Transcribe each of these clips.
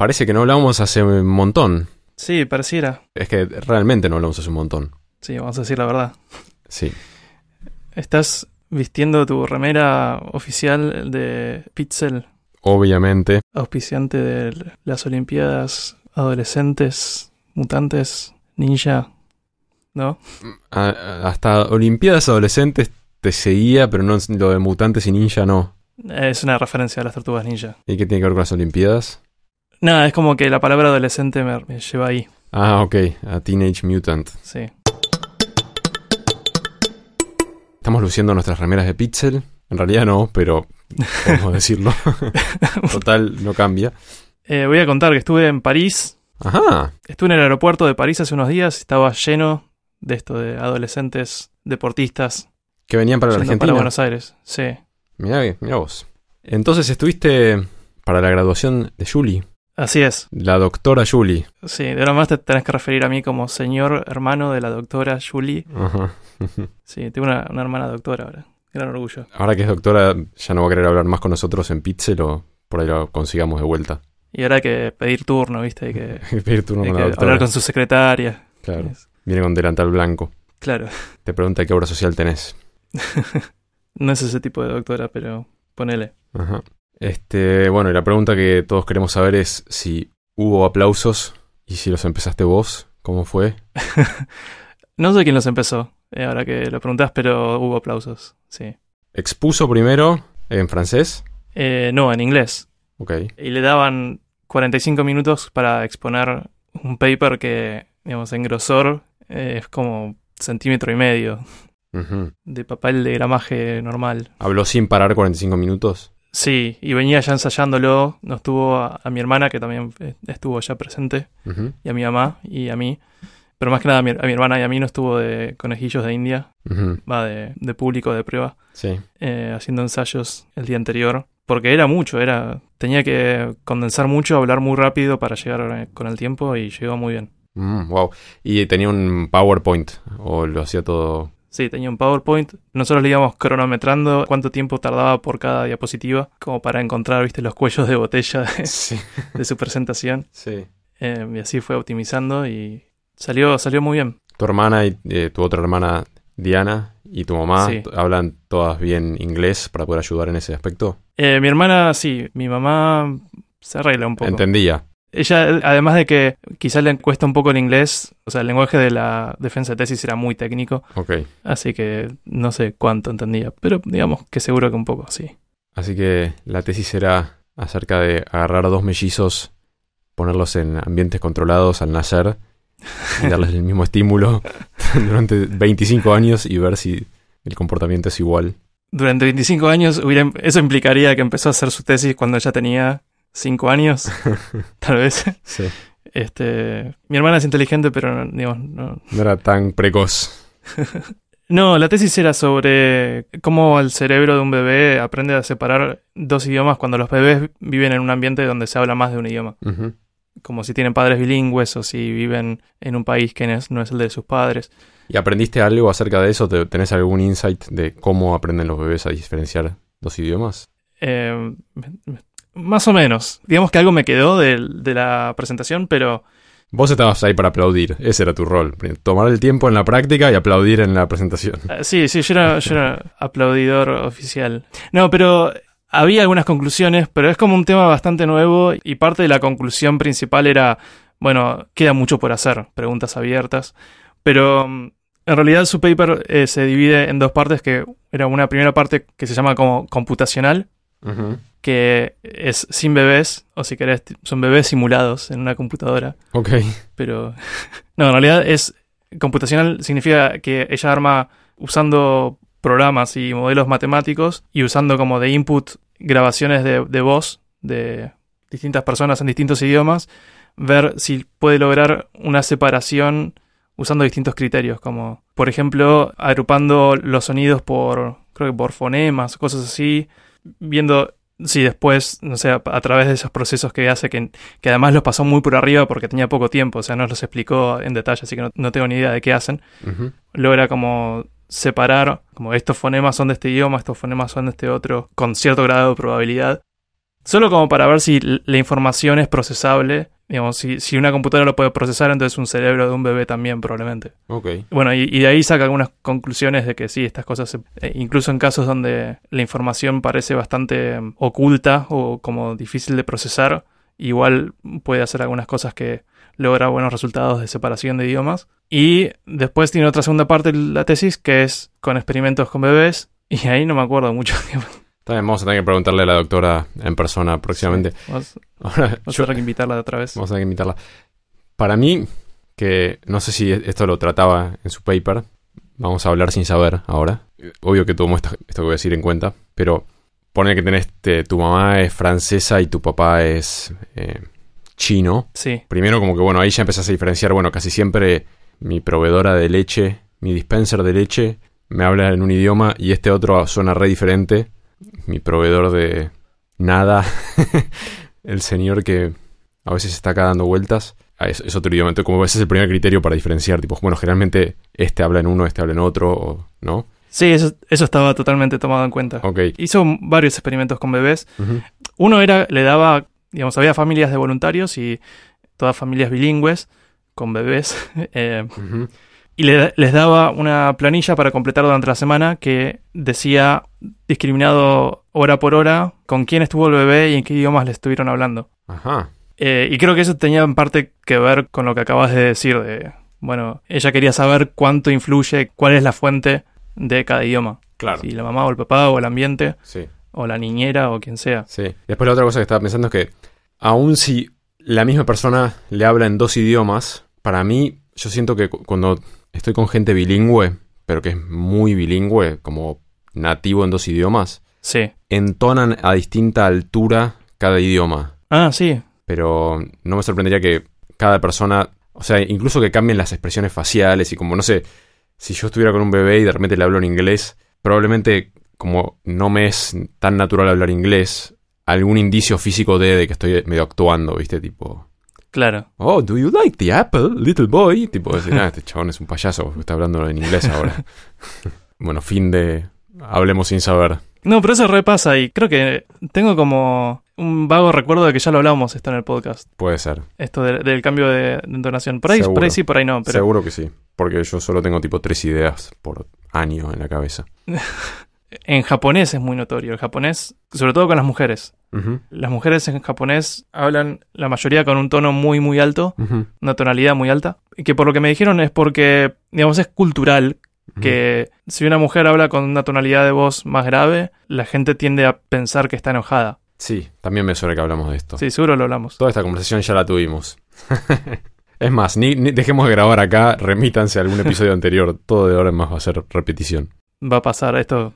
Parece que no hablábamos hace un montón. Sí, pareciera. Es que realmente no hablamos hace un montón. Sí, vamos a decir la verdad. Sí. Estás vistiendo tu remera oficial de Pixel. Obviamente. Auspiciante de las Olimpiadas Adolescentes, Mutantes, Ninja, ¿no? hasta Olimpiadas Adolescentes te seguía, pero no lo de Mutantes y Ninja no. Es una referencia a las Tortugas Ninja. ¿Y qué tiene que ver con las Olimpiadas? Nada, es como que la palabra adolescente me, lleva ahí. Ah, ok, a Teenage Mutant. Sí. Estamos luciendo nuestras remeras de Pixel. En realidad no, pero ¿Cómo decirlo. Total, no cambia. Eh, voy a contar que estuve en París. Ajá. Estuve en el aeropuerto de París hace unos días. Estaba lleno de esto de adolescentes deportistas. Que venían para la Argentina. Para Buenos Aires, sí. Mirá, mirá vos. Entonces estuviste para la graduación de Julie. Así es. La doctora Julie. Sí, de nada más te tenés que referir a mí como señor hermano de la doctora Julie. Ajá. sí, tengo una, hermana doctora ahora. Gran orgullo. Ahora que es doctora, ya no va a querer hablar más con nosotros en Pixel o por ahí lo consigamos de vuelta. Y ahora hay que pedir turno, ¿viste? Hay que, pedir turno con hablar con su secretaria. Claro. Viene con delantal blanco. Claro. Te pregunta qué obra social tenés. no es ese tipo de doctora, pero ponele. Ajá. Este, bueno, y la pregunta que todos queremos saber es si hubo aplausos y si los empezaste vos, ¿cómo fue? no sé quién los empezó, eh, ahora que lo preguntás, pero hubo aplausos, sí. ¿Expuso primero en francés? Eh, no, en inglés. Ok. Y le daban 45 minutos para exponer un paper que, digamos, en grosor eh, es como centímetro y medio de papel de gramaje normal. ¿Habló sin parar 45 minutos? Sí, y venía ya ensayándolo, nos tuvo a, mi hermana, que también eh, estuvo ya presente, y a mi mamá y a mí. Pero más que nada a mi, hermana y a mí nos estuvo de conejillos de India, va de, público, de prueba, eh, haciendo ensayos el día anterior, porque era mucho, era tenía que condensar mucho, hablar muy rápido para llegar eh, con el tiempo y llegó muy bien. Mm, wow. ¿Y tenía un PowerPoint o lo hacía todo? Sí, tenía un PowerPoint. Nosotros le íbamos cronometrando cuánto tiempo tardaba por cada diapositiva, como para encontrar, viste, los cuellos de botella de, su presentación. Sí. Eh, y así fue optimizando y salió, salió muy bien. Tu hermana y eh, tu otra hermana, Diana, y tu mamá, ¿hablan todas bien inglés para poder ayudar en ese aspecto? Eh, mi hermana, sí. Mi mamá se arregla un poco. Entendía. Ella, además de que quizás le cuesta un poco el inglés, o sea, el lenguaje de la defensa de tesis era muy técnico. Ok. Así que no sé cuánto entendía, pero digamos que seguro que un poco, sí. Así que la tesis era acerca de agarrar a dos mellizos, ponerlos en ambientes controlados al nacer, darles el mismo estímulo durante 25 años y ver si el comportamiento es igual. Durante 25 años, eso implicaría que empezó a hacer su tesis cuando ella tenía cinco años, tal vez. Sí. Este, mi hermana es inteligente, pero no, digamos, no. era tan precoz. no, la tesis era sobre cómo el cerebro de un bebé aprende a separar dos idiomas cuando los bebés viven en un ambiente donde se habla más de un idioma. Como si tienen padres bilingües o si viven en un país que no es, el de sus padres. ¿Y aprendiste algo acerca de eso? ¿Tenés algún insight de cómo aprenden los bebés a diferenciar dos idiomas? Eh, más o menos. Digamos que algo me quedó de, la presentación, pero... Vos estabas ahí para aplaudir, ese era tu rol. Tomar el tiempo en la práctica y aplaudir en la presentación. Ah, sí, sí, yo era, aplaudidor oficial. No, pero había algunas conclusiones, pero es como un tema bastante nuevo y parte de la conclusión principal era, bueno, queda mucho por hacer, preguntas abiertas. Pero mm, en realidad su paper eh, se divide en dos partes, que era una primera parte que se llama como computacional, que es sin bebés, o si querés, son bebés simulados en una computadora. Ok. Pero, no, en realidad es computacional, significa que ella arma usando programas y modelos matemáticos y usando como de input grabaciones de, de voz de distintas personas en distintos idiomas, ver si puede lograr una separación usando distintos criterios, como por ejemplo agrupando los sonidos por, creo que por fonemas, cosas así, viendo si después, no sé, a través de esos procesos que hace, que, además los pasó muy por arriba porque tenía poco tiempo, o sea, no los explicó en detalle, así que no, tengo ni idea de qué hacen, logra como separar, como estos fonemas son de este idioma, estos fonemas son de este otro, con cierto grado de probabilidad, solo como para ver si la información es procesable Digamos, si, si, una computadora lo puede procesar, entonces un cerebro de un bebé también probablemente. Okay. Bueno, y, de ahí saca algunas conclusiones de que sí, estas cosas, se, eh, incluso en casos donde la información parece bastante mm, oculta o como difícil de procesar, igual puede hacer algunas cosas que logra buenos resultados de separación de idiomas. Y después tiene otra segunda parte la tesis que es con experimentos con bebés, y ahí no me acuerdo mucho. También vamos a tener que preguntarle a la doctora en persona próximamente. vamos, a tener que invitarla otra vez. Vamos a invitarla. Para mí, que no sé si esto lo trataba en su paper, vamos a hablar sin saber ahora. Obvio que tomo esto, que voy a decir en cuenta, pero pone que tenés tu mamá es francesa y tu papá es eh, chino. Sí. Primero como que, bueno, ahí ya empezás a diferenciar, bueno, casi siempre mi proveedora de leche, mi dispenser de leche, me habla en un idioma y este otro suena re diferente mi proveedor de nada, el señor que a veces está acá dando vueltas. Ah, es, es otro idioma, como ves es el primer criterio para diferenciar, tipo, bueno, generalmente este habla en uno, este habla en otro, ¿no? Sí, eso, estaba totalmente tomado en cuenta. Hizo varios experimentos con bebés. Uno era, le daba, digamos, había familias de voluntarios y todas familias bilingües con bebés. Eh, y les daba una planilla para completar durante la semana que decía discriminado hora por hora con quién estuvo el bebé y en qué idiomas le estuvieron hablando. Ajá. Eh, y creo que eso tenía en parte que ver con lo que acabas de decir, de, bueno, ella quería saber cuánto influye, cuál es la fuente de cada idioma. Claro. Si la mamá o el papá o el ambiente. Sí. O la niñera o quien sea. Sí. Después la otra cosa que estaba pensando es que, aun si la misma persona le habla en dos idiomas, para mí, yo siento que cuando estoy con gente bilingüe, pero que es muy bilingüe, como nativo en dos idiomas. Sí. Entonan a distinta altura cada idioma. Ah, sí. Pero no me sorprendería que cada persona, o sea, incluso que cambien las expresiones faciales y como, no sé, si yo estuviera con un bebé y de repente le hablo en inglés, probablemente como no me es tan natural hablar inglés, algún indicio físico de, de que estoy medio actuando, ¿viste? Tipo, Claro. Oh, do you like the apple, little boy? Tipo, decir, ah, este chabón es un payaso, está hablando en inglés ahora. bueno, fin de. Hablemos sin saber. No, pero eso repasa y creo que tengo como un vago recuerdo de que ya lo hablábamos esto en el podcast. Puede ser. Esto del cambio de, entonación. Por ahí, sí, por ahí no. Seguro que sí. Porque yo solo tengo tipo tres ideas por año en la cabeza. en japonés es muy notorio. El japonés, sobre todo con las mujeres. Las mujeres en japonés hablan la mayoría con un tono muy, muy alto, una tonalidad muy alta. Y Que por lo que me dijeron es porque, digamos, es cultural que si una mujer habla con una tonalidad de voz más grave, la gente tiende a pensar que está enojada. Sí, también me suena que hablamos de esto. Sí, seguro lo hablamos. Toda esta conversación ya la tuvimos. es más, ni, dejemos de grabar acá, remítanse a algún episodio anterior. Todo de ahora en más va a ser repetición. Va a pasar, esto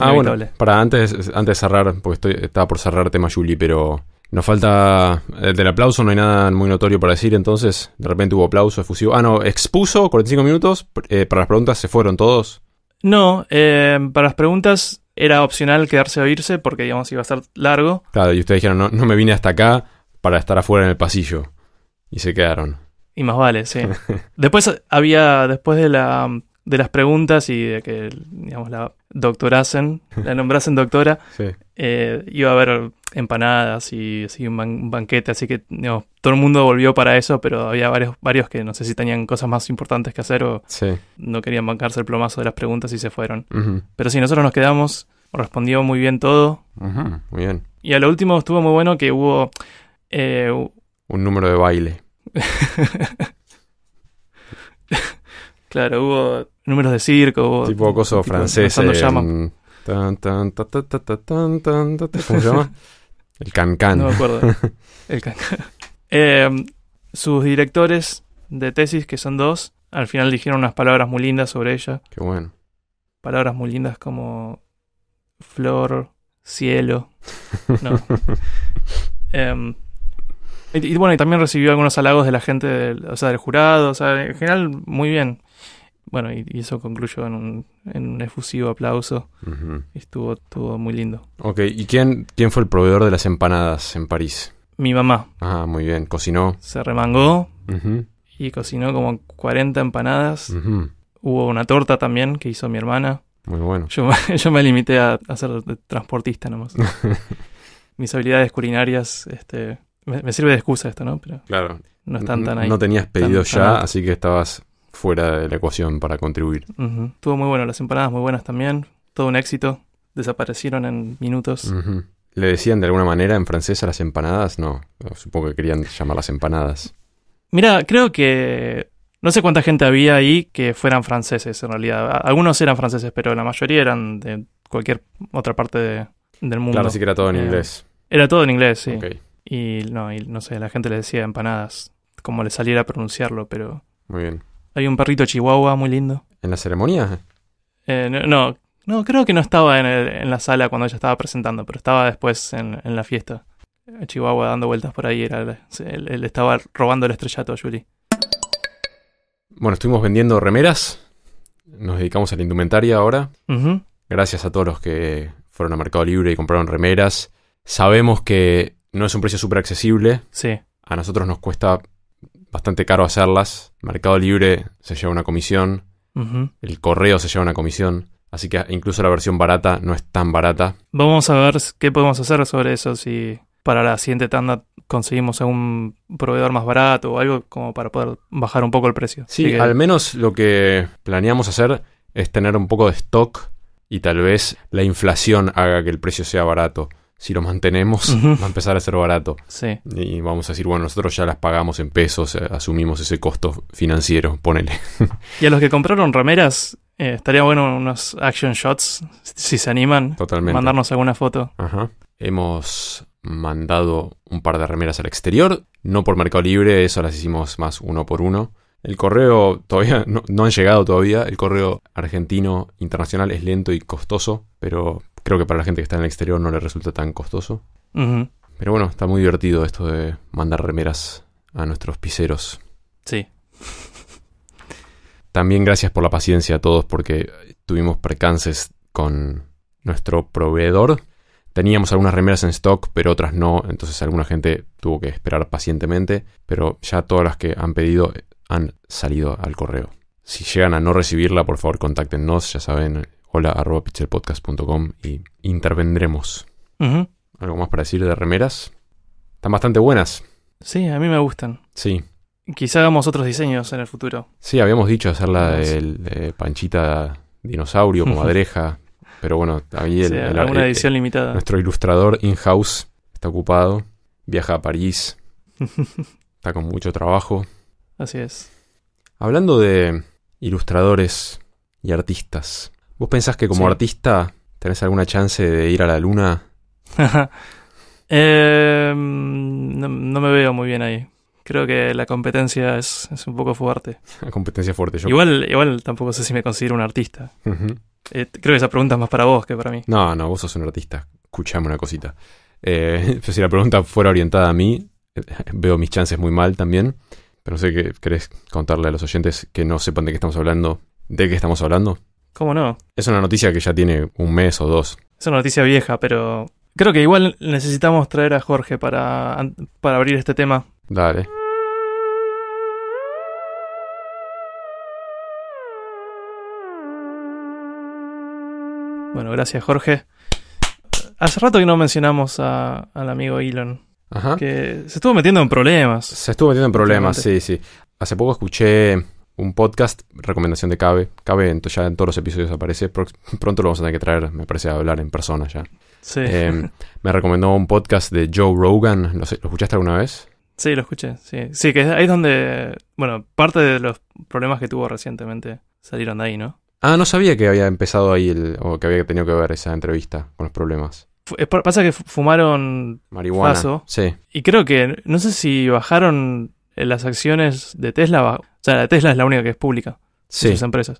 ah, bueno, para antes, antes de cerrar, porque estaba por cerrar tema Yuli, pero nos falta eh, del aplauso, no hay nada muy notorio para decir, entonces de repente hubo aplauso efusivo. Ah, no, expuso 45 minutos, eh, para las preguntas se fueron todos. No, eh, para las preguntas era opcional quedarse o irse, porque digamos iba a ser largo. Claro, y ustedes dijeron, no me vine hasta acá para estar afuera en el pasillo. Y se quedaron. Y más vale, sí. después había, después de la de las preguntas y de que, digamos, la doctorasen, la nombrasen doctora, eh, iba a haber empanadas y así un, banquete, así que todo el mundo volvió para eso, pero había varios, varios que no sé si tenían cosas más importantes que hacer o no querían bancarse el plomazo de las preguntas y se fueron. Pero sí, nosotros nos quedamos, respondió muy bien todo. muy bien. Y a lo último estuvo muy bueno que hubo... Eh, un número de baile. Claro, hubo números de circo, hubo. Tipo acoso francés. ¿Cómo se llama? El cancán. No me acuerdo. El cancán. Em, sus directores de tesis, que son dos, al final dijeron unas palabras muy lindas sobre ella. Qué bueno. Palabras muy lindas como flor, cielo. Em, y, bueno, y también recibió algunos halagos de la gente, o sea, del jurado, o sea, en general muy bien bueno, y, eso concluyó en un, en un efusivo aplauso. estuvo, estuvo muy lindo. Ok, ¿y quién, quién fue el proveedor de las empanadas en París? Mi mamá. Ah, muy bien, cocinó. Se remangó y cocinó como 40 empanadas. Hubo una torta también que hizo mi hermana. Muy bueno. Yo, yo me limité a, ser transportista nomás. Mis habilidades culinarias, este, me, sirve de excusa esto, ¿no? Pero claro. No están tan ahí. No tenías pedido ya, así que estabas fuera de la ecuación para contribuir. Estuvo muy bueno, las empanadas muy buenas también, todo un éxito, desaparecieron en minutos. ¿Le decían de alguna manera en francés a las empanadas? No, supongo que querían llamarlas empanadas. Mira, creo que no sé cuánta gente había ahí que fueran franceses en realidad. Algunos eran franceses, pero la mayoría eran de cualquier otra parte del mundo. Claro, sí, que era todo en eh, inglés. Era todo en inglés, sí. Y no, y no sé, la gente le decía empanadas, como le saliera a pronunciarlo, pero... Muy bien. Había un perrito chihuahua muy lindo. ¿En la ceremonia? Eh, no, no, creo que no estaba en, la sala cuando ella estaba presentando, pero estaba después en, la fiesta. El Chihuahua dando vueltas por ahí, era, él estaba robando el estrellato a Julie. Bueno, estuvimos vendiendo remeras, nos dedicamos a la indumentaria ahora. Gracias a todos los que fueron a Mercado Libre y compraron remeras. Sabemos que no es un precio súper accesible. Sí. A nosotros nos cuesta bastante caro hacerlas. Mercado Libre se lleva una comisión. El correo se lleva una comisión. Así que incluso la versión barata no es tan barata. Vamos a ver qué podemos hacer sobre eso. Si para la siguiente tanda conseguimos algún proveedor más barato o algo como para poder bajar un poco el precio. Sí, al menos lo que planeamos hacer es tener un poco de stock y tal vez la inflación haga que el precio sea barato si lo mantenemos, va a empezar a ser barato. Sí. Y vamos a decir, bueno, nosotros ya las pagamos en pesos, eh, asumimos ese costo financiero, ponele. y a los que compraron remeras, eh, estaría bueno unos action shots, si se animan. Totalmente. Mandarnos alguna foto. Ajá. Hemos mandado un par de remeras al exterior, no por Mercado Libre, eso las hicimos más uno por uno. El correo todavía no, no han llegado todavía. El correo argentino internacional es lento y costoso, pero Creo que para la gente que está en el exterior no le resulta tan costoso. Pero bueno, está muy divertido esto de mandar remeras a nuestros piseros. Sí. También gracias por la paciencia a todos porque tuvimos percances con nuestro proveedor. Teníamos algunas remeras en stock, pero otras no, entonces alguna gente tuvo que esperar pacientemente, pero ya todas las que han pedido han salido al correo. Si llegan a no recibirla, por favor contáctenos, ya saben, hola arroba pitcherpodcast.com y intervendremos. ¿Algo más para decir de remeras? Están bastante buenas. Sí, a mí me gustan. Sí. Quizá hagamos otros diseños en el futuro. Sí, habíamos dicho hacerla de, panchita dinosaurio, madreja pero bueno, ahí el, la eh, edición limitada. Nuestro ilustrador in-house está ocupado, viaja a París, está con mucho trabajo. Así es. Hablando de ilustradores y artistas, ¿Vos pensás que como artista tenés alguna chance de ir a la luna? Em, no, me veo muy bien ahí. Creo que la competencia es, un poco fuerte. La competencia fuerte, Igual, igual tampoco sé si me considero un artista. Eh, creo que esa pregunta es más para vos que para mí. No, no, vos sos un artista. Escuchame una cosita. Eh, si la pregunta fuera orientada a mí, eh, veo mis chances muy mal también. Pero no sé qué querés contarle a los oyentes que no sepan de qué estamos hablando. ¿De qué estamos hablando? ¿Cómo no? Es una noticia que ya tiene un mes o dos. Es una noticia vieja, pero creo que igual necesitamos traer a Jorge para, para abrir este tema. Dale. Bueno, gracias Jorge. Hace rato que no mencionamos al amigo Elon. Ajá. Que se estuvo metiendo en problemas. Se estuvo metiendo en problemas, sí, sí. Hace poco escuché un podcast, recomendación de Cabe. Cabe entonces ya en todos los episodios aparece. pronto lo vamos a tener que traer, me parece, a hablar en persona ya. Sí. Eh, me recomendó un podcast de Joe Rogan. ¿Lo, escuchaste alguna vez? Sí, lo escuché. Sí, sí que ahí es donde, bueno, parte de los problemas que tuvo recientemente salieron de ahí, ¿no? Ah, no sabía que había empezado ahí el, o que había tenido que ver esa entrevista con los problemas. pasa que fumaron marihuana. sí. Y creo que, no sé si bajaron eh, las acciones de Tesla, o sea, la Tesla es la única que es pública, de sus empresas.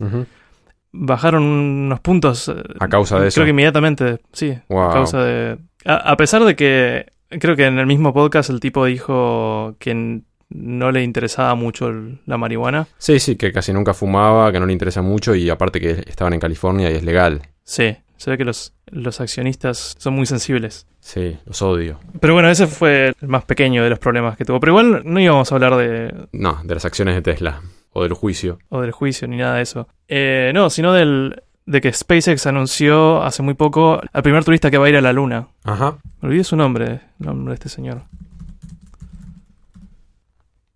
Bajaron unos puntos. Eh, a causa de eso. Creo que inmediatamente, sí. A causa de. A, pesar de que. Creo que en el mismo podcast el tipo dijo que no le interesaba mucho la marihuana. Sí, sí, que casi nunca fumaba, que no le interesa mucho y aparte que estaban en California y es legal. Sí, se ve que los, los accionistas son muy sensibles. Sí, los odio. Pero bueno, ese fue el más pequeño de los problemas que tuvo. Pero igual no íbamos a hablar de... No, de las acciones de Tesla. O del juicio. O del juicio, ni nada de eso. Eh, no, sino del, de que SpaceX anunció hace muy poco al primer turista que va a ir a la Luna. Ajá. Me olvidé su nombre, el nombre de este señor.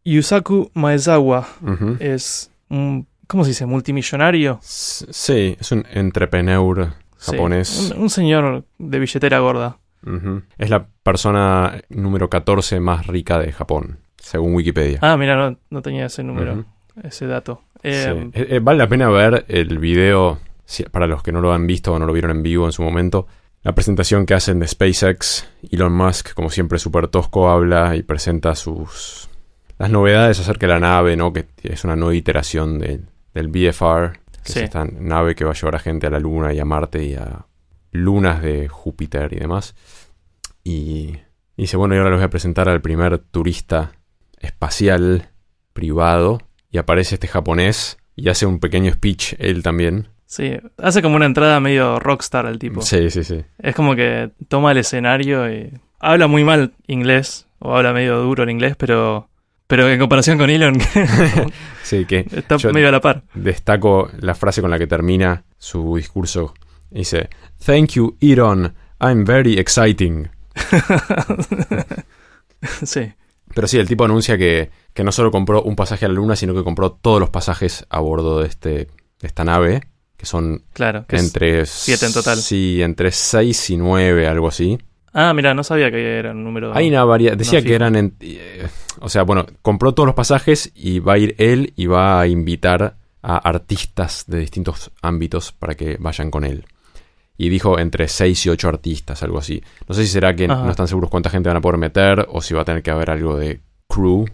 Yusaku Maezawa es un, ¿cómo se dice? Multimillonario. sí, es un entrepreneur japonés. un, señor de billetera gorda. Es la persona número 14 más rica de Japón, según Wikipedia. Ah, mira, no, tenía ese número, ese dato. Eh, eh, eh, vale la pena ver el video, para los que no lo han visto o no lo vieron en vivo en su momento, la presentación que hacen de SpaceX. Elon Musk, como siempre, súper tosco, habla y presenta sus... Las novedades acerca de la nave, ¿no? Que es una nueva iteración del BFR, que es esta nave que va a llevar a gente a la Luna y a Marte y a lunas de Júpiter y demás. Y, dice, bueno, y ahora les voy a presentar al primer turista espacial privado. Y aparece este japonés y hace un pequeño speech él también. Sí, hace como una entrada medio rockstar el tipo. Sí, sí, sí. Es como que toma el escenario y habla muy mal inglés, o habla medio duro el inglés, pero, pero en comparación con Elon, sí, que está medio a la par. Destaco la frase con la que termina su discurso. Dice, Thank you, Iron. I'm very exciting. sí. Pero sí, el tipo anuncia que, no solo compró un pasaje a la luna, sino que compró todos los pasajes a bordo de, este, esta nave, que son entre... Siete en total. Sí, entre seis y nueve, algo así. Ah, mira, no sabía que eran números. Hay una Decía que eran. Eh, o sea, bueno, compró todos los pasajes y va a ir él y va a invitar a artistas de distintos ámbitos para que vayan con él y dijo entre 6 y 8 artistas, algo así. No sé si será que no están seguros cuánta gente van a poder meter o si va a tener que haber algo de crew.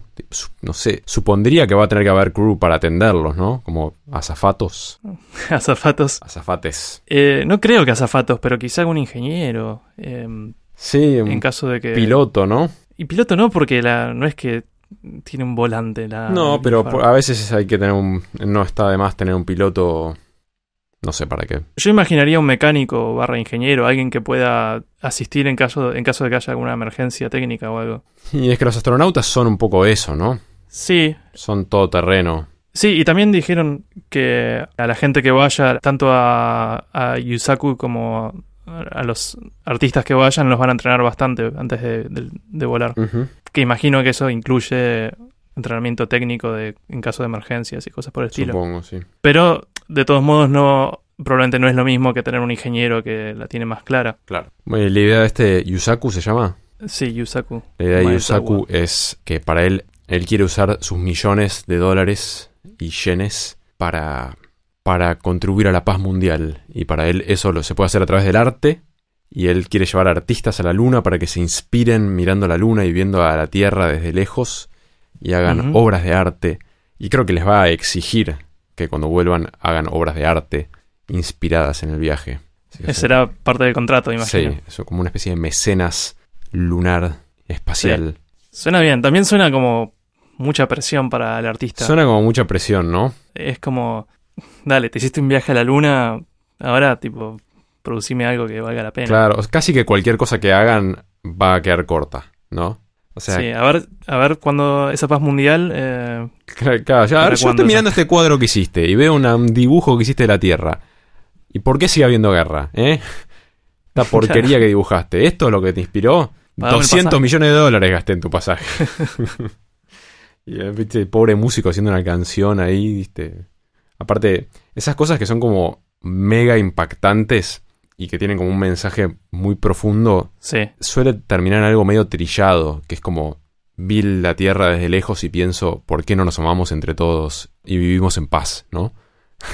No sé, supondría que va a tener que haber crew para atenderlos, ¿no? Como azafatos. azafatos. Azafates. Eh, no creo que azafatos, pero quizá algún ingeniero. Em, sí, en caso de que... Piloto, ¿no? Y piloto no, porque la, no es que tiene un volante. La, no, pero a veces hay que tener un... No está de más tener un piloto no sé para qué. Yo imaginaría un mecánico barra ingeniero, alguien que pueda asistir en caso, en caso de que haya alguna emergencia técnica o algo. Y es que los astronautas son un poco eso, ¿no? Sí. Son todo terreno. Sí, y también dijeron que a la gente que vaya, tanto a, a Yusaku como a los artistas que vayan, los van a entrenar bastante antes de, volar. Que imagino que eso incluye entrenamiento técnico de, en caso de emergencias y cosas por el estilo. Supongo, sí. Pero de todos modos no probablemente no es lo mismo que tener un ingeniero que la tiene más clara. Claro. Bueno, la idea de este Yusaku se llama. Sí, Yusaku. La idea de Yusaku es que para él, él quiere usar sus millones de dólares y yenes para, para contribuir a la paz mundial. Y para él eso lo, se puede hacer a través del arte. Y él quiere llevar artistas a la luna para que se inspiren mirando la luna y viendo a la Tierra desde lejos y hagan obras de arte. Y creo que les va a exigir que cuando vuelvan hagan obras de arte inspiradas en el viaje. Esa era parte del contrato, imagino. Sí, eso como una especie de mecenas lunar espacial. Suena bien, también suena como mucha presión para el artista. Suena como mucha presión, ¿no? Es como, dale, te hiciste un viaje a la luna, ahora tipo, producime algo que valga la pena. Claro, casi que cualquier cosa que hagan va a quedar corta, ¿no? sí, a ver, a ver cuando esa paz mundial. ya, eh, yo estoy mirando este cuadro que hiciste y veo un dibujo que hiciste de la Tierra. ¿Y por qué sigue habiendo guerra? ¿Eh? Esta porquería que dibujaste. ¿Esto es lo que te inspiró? 200 millones de dólares gasté en tu pasaje. y eh, viste, pobre músico haciendo una canción ahí, viste. Aparte, esas cosas que son como mega impactantes y que tienen como un mensaje muy profundo, sí. suele terminar en algo medio trillado, que es como vi la Tierra desde lejos y pienso, ¿por qué no nos amamos entre todos y vivimos en paz, no?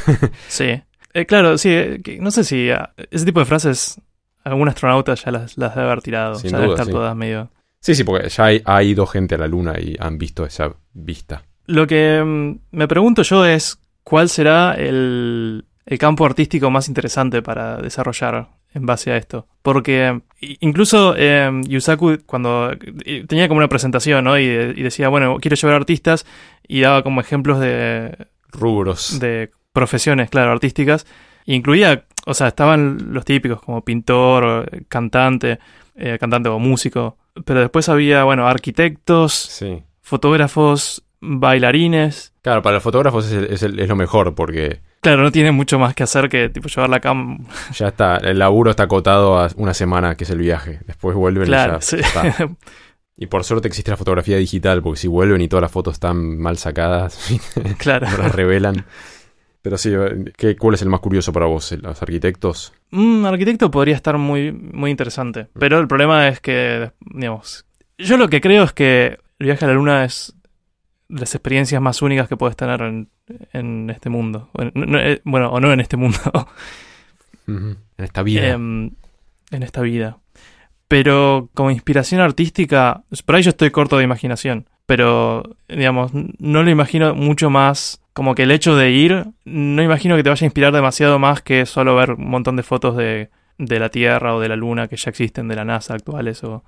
sí. Eh, claro, sí, eh, no sé si ah, ese tipo de frases algún astronauta ya las, las debe haber tirado, ya debe estar todas medio... Sí, sí, porque ya ha ido gente a la Luna y han visto esa vista. Lo que mm, me pregunto yo es, ¿cuál será el, el campo artístico más interesante para desarrollar en base a esto. Porque incluso em, Yusaku, cuando tenía como una presentación, ¿no? Y, decía, bueno, quiero llevar artistas, y daba como ejemplos de. rubros. de profesiones, claro, artísticas. incluía, o sea, estaban los típicos, como pintor, cantante, eh, cantante o músico. Pero después había, bueno, arquitectos, fotógrafos, bailarines. Claro, para los fotógrafos es, es lo mejor, porque Claro, no tiene mucho más que hacer que tipo llevar la cama. Ya está, el laburo está acotado a una semana, que es el viaje. Después vuelven y ya, está. Y por suerte existe la fotografía digital, porque si vuelven y todas las fotos están mal sacadas, claro. no las revelan. Pero sí, ¿qué, ¿cuál es el más curioso para vos? ¿Los arquitectos? Un mm, arquitecto podría estar muy, muy interesante. Pero el problema es que, digamos, yo lo que creo es que el viaje a la luna es de las experiencias más únicas que puedes tener en en este mundo. Eh, bueno, o no en este mundo. En esta vida. Em, en esta vida. Pero como inspiración artística, por ahí yo estoy corto de imaginación. Pero, digamos, no lo imagino mucho más. Como que el hecho de ir, no imagino que te vaya a inspirar demasiado más que solo ver un montón de fotos de, la Tierra o de la Luna que ya existen de la NASA actuales. O...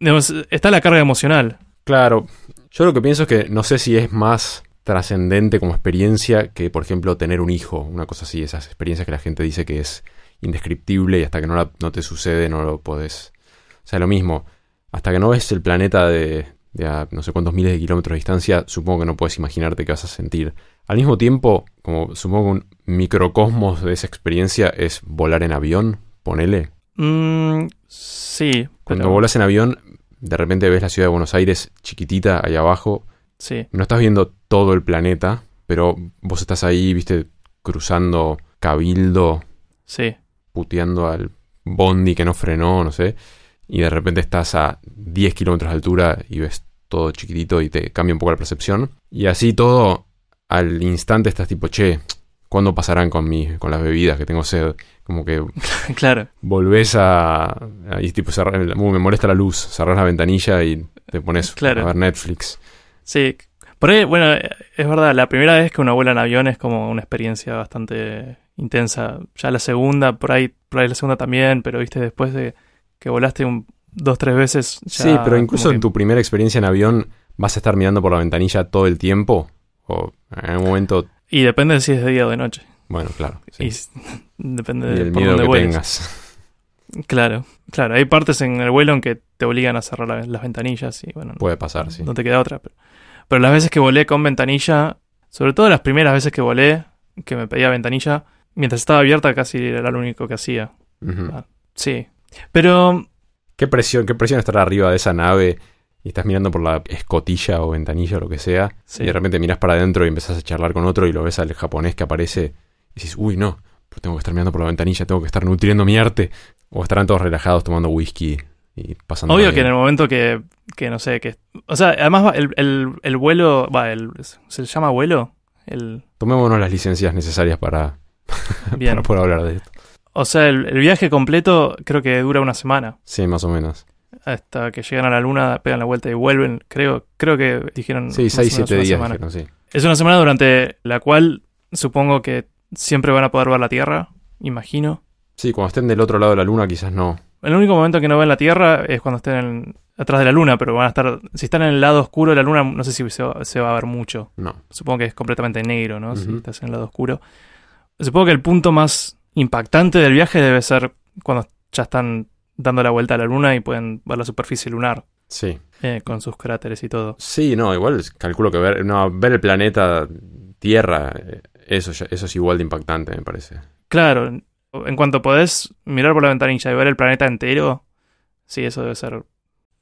está la carga emocional. Claro, yo lo que pienso es que no sé si es más trascendente como experiencia que, por ejemplo, tener un hijo, una cosa así, esas experiencias que la gente dice que es indescriptible y hasta que no, te sucede no lo podés. O sea, lo mismo, hasta que no ves el planeta de, a no sé cuántos miles de kilómetros de distancia, supongo que no puedes imaginarte qué vas a sentir. Al mismo tiempo, como supongo un microcosmos de esa experiencia es volar en avión, ponele. Mm, sí. Cuando volas en avión, de repente ves la ciudad de Buenos Aires chiquitita ahí abajo. Sí. No estás viendo todo el planeta, pero vos estás ahí, viste, cruzando Cabildo. Sí. Puteando al Bondi que no frenó, no sé. Y de repente estás a 10 kilómetros de altura y ves todo chiquitito y te cambia un poco la percepción. Y así todo, al instante estás tipo, che, ¿cuándo pasarán con, mi, con las bebidas que tengo sed? Como que. claro. Volvés a. Y tipo, uh, me molesta la luz, cerrás la ventanilla y te pones a ver Netflix. Sí, por ahí, bueno, es verdad, la primera vez que uno vuela en avión es como una experiencia bastante intensa. Ya la segunda, por ahí, por ahí la segunda también, pero viste, después de que volaste un, dos, tres veces. Ya sí, pero incluso en tu primera experiencia en avión, ¿vas a estar mirando por la ventanilla todo el tiempo? ¿O en algún momento.? Y depende si es de día o de noche. Bueno, claro. Y depende de por dónde que Claro, claro. Hay partes en el vuelo en que te obligan a cerrar las ventanillas y bueno. Puede pasar, sí. No te queda otra. Pero... Pero las veces que volé con ventanilla, sobre todo las primeras veces que volé, que me pedía ventanilla, mientras estaba abierta casi era lo único que hacía. Ah, sí. Pero... Qué presión, qué presión estar arriba de esa nave y estás mirando por la escotilla o ventanilla o lo que sea, y de repente miras para adentro y empezás a charlar con otro y lo ves al japonés que aparece y dices, uy, no, pues tengo que estar mirando por la ventanilla, tengo que estar nutriendo mi arte. O estarán todos relajados tomando whisky Obvio que en el momento que, no sé, que. O sea, además el, el, vuelo. ¿Se llama vuelo? El... Tomémonos las licencias necesarias para, bien. para poder hablar de esto. O sea, el, viaje completo creo que dura una semana. Sí, más o menos. Hasta que llegan a la luna, pegan la vuelta y vuelven. Creo, creo que dijeron. Sí, 6, 7 días. Es una semana durante la cual supongo que siempre van a poder ver la Tierra, imagino. Sí, cuando estén del otro lado de la luna quizás no. El único momento que no ven la Tierra es cuando estén atrás de la Luna, pero van a estar. Si están en el lado oscuro de la Luna, no sé si se va, a ver mucho. No. Supongo que es completamente negro, ¿no? Si estás en el lado oscuro. Supongo que el punto más impactante del viaje debe ser cuando ya están dando la vuelta a la Luna y pueden ver la superficie lunar. Sí. Eh, con sus cráteres y todo. Sí, no, igual calculo que ver, no, ver el planeta Tierra, eh, eso, eso es igual de impactante, me parece. Claro, en cuanto podés mirar por la ventanilla y ver el planeta entero, sí, eso debe ser.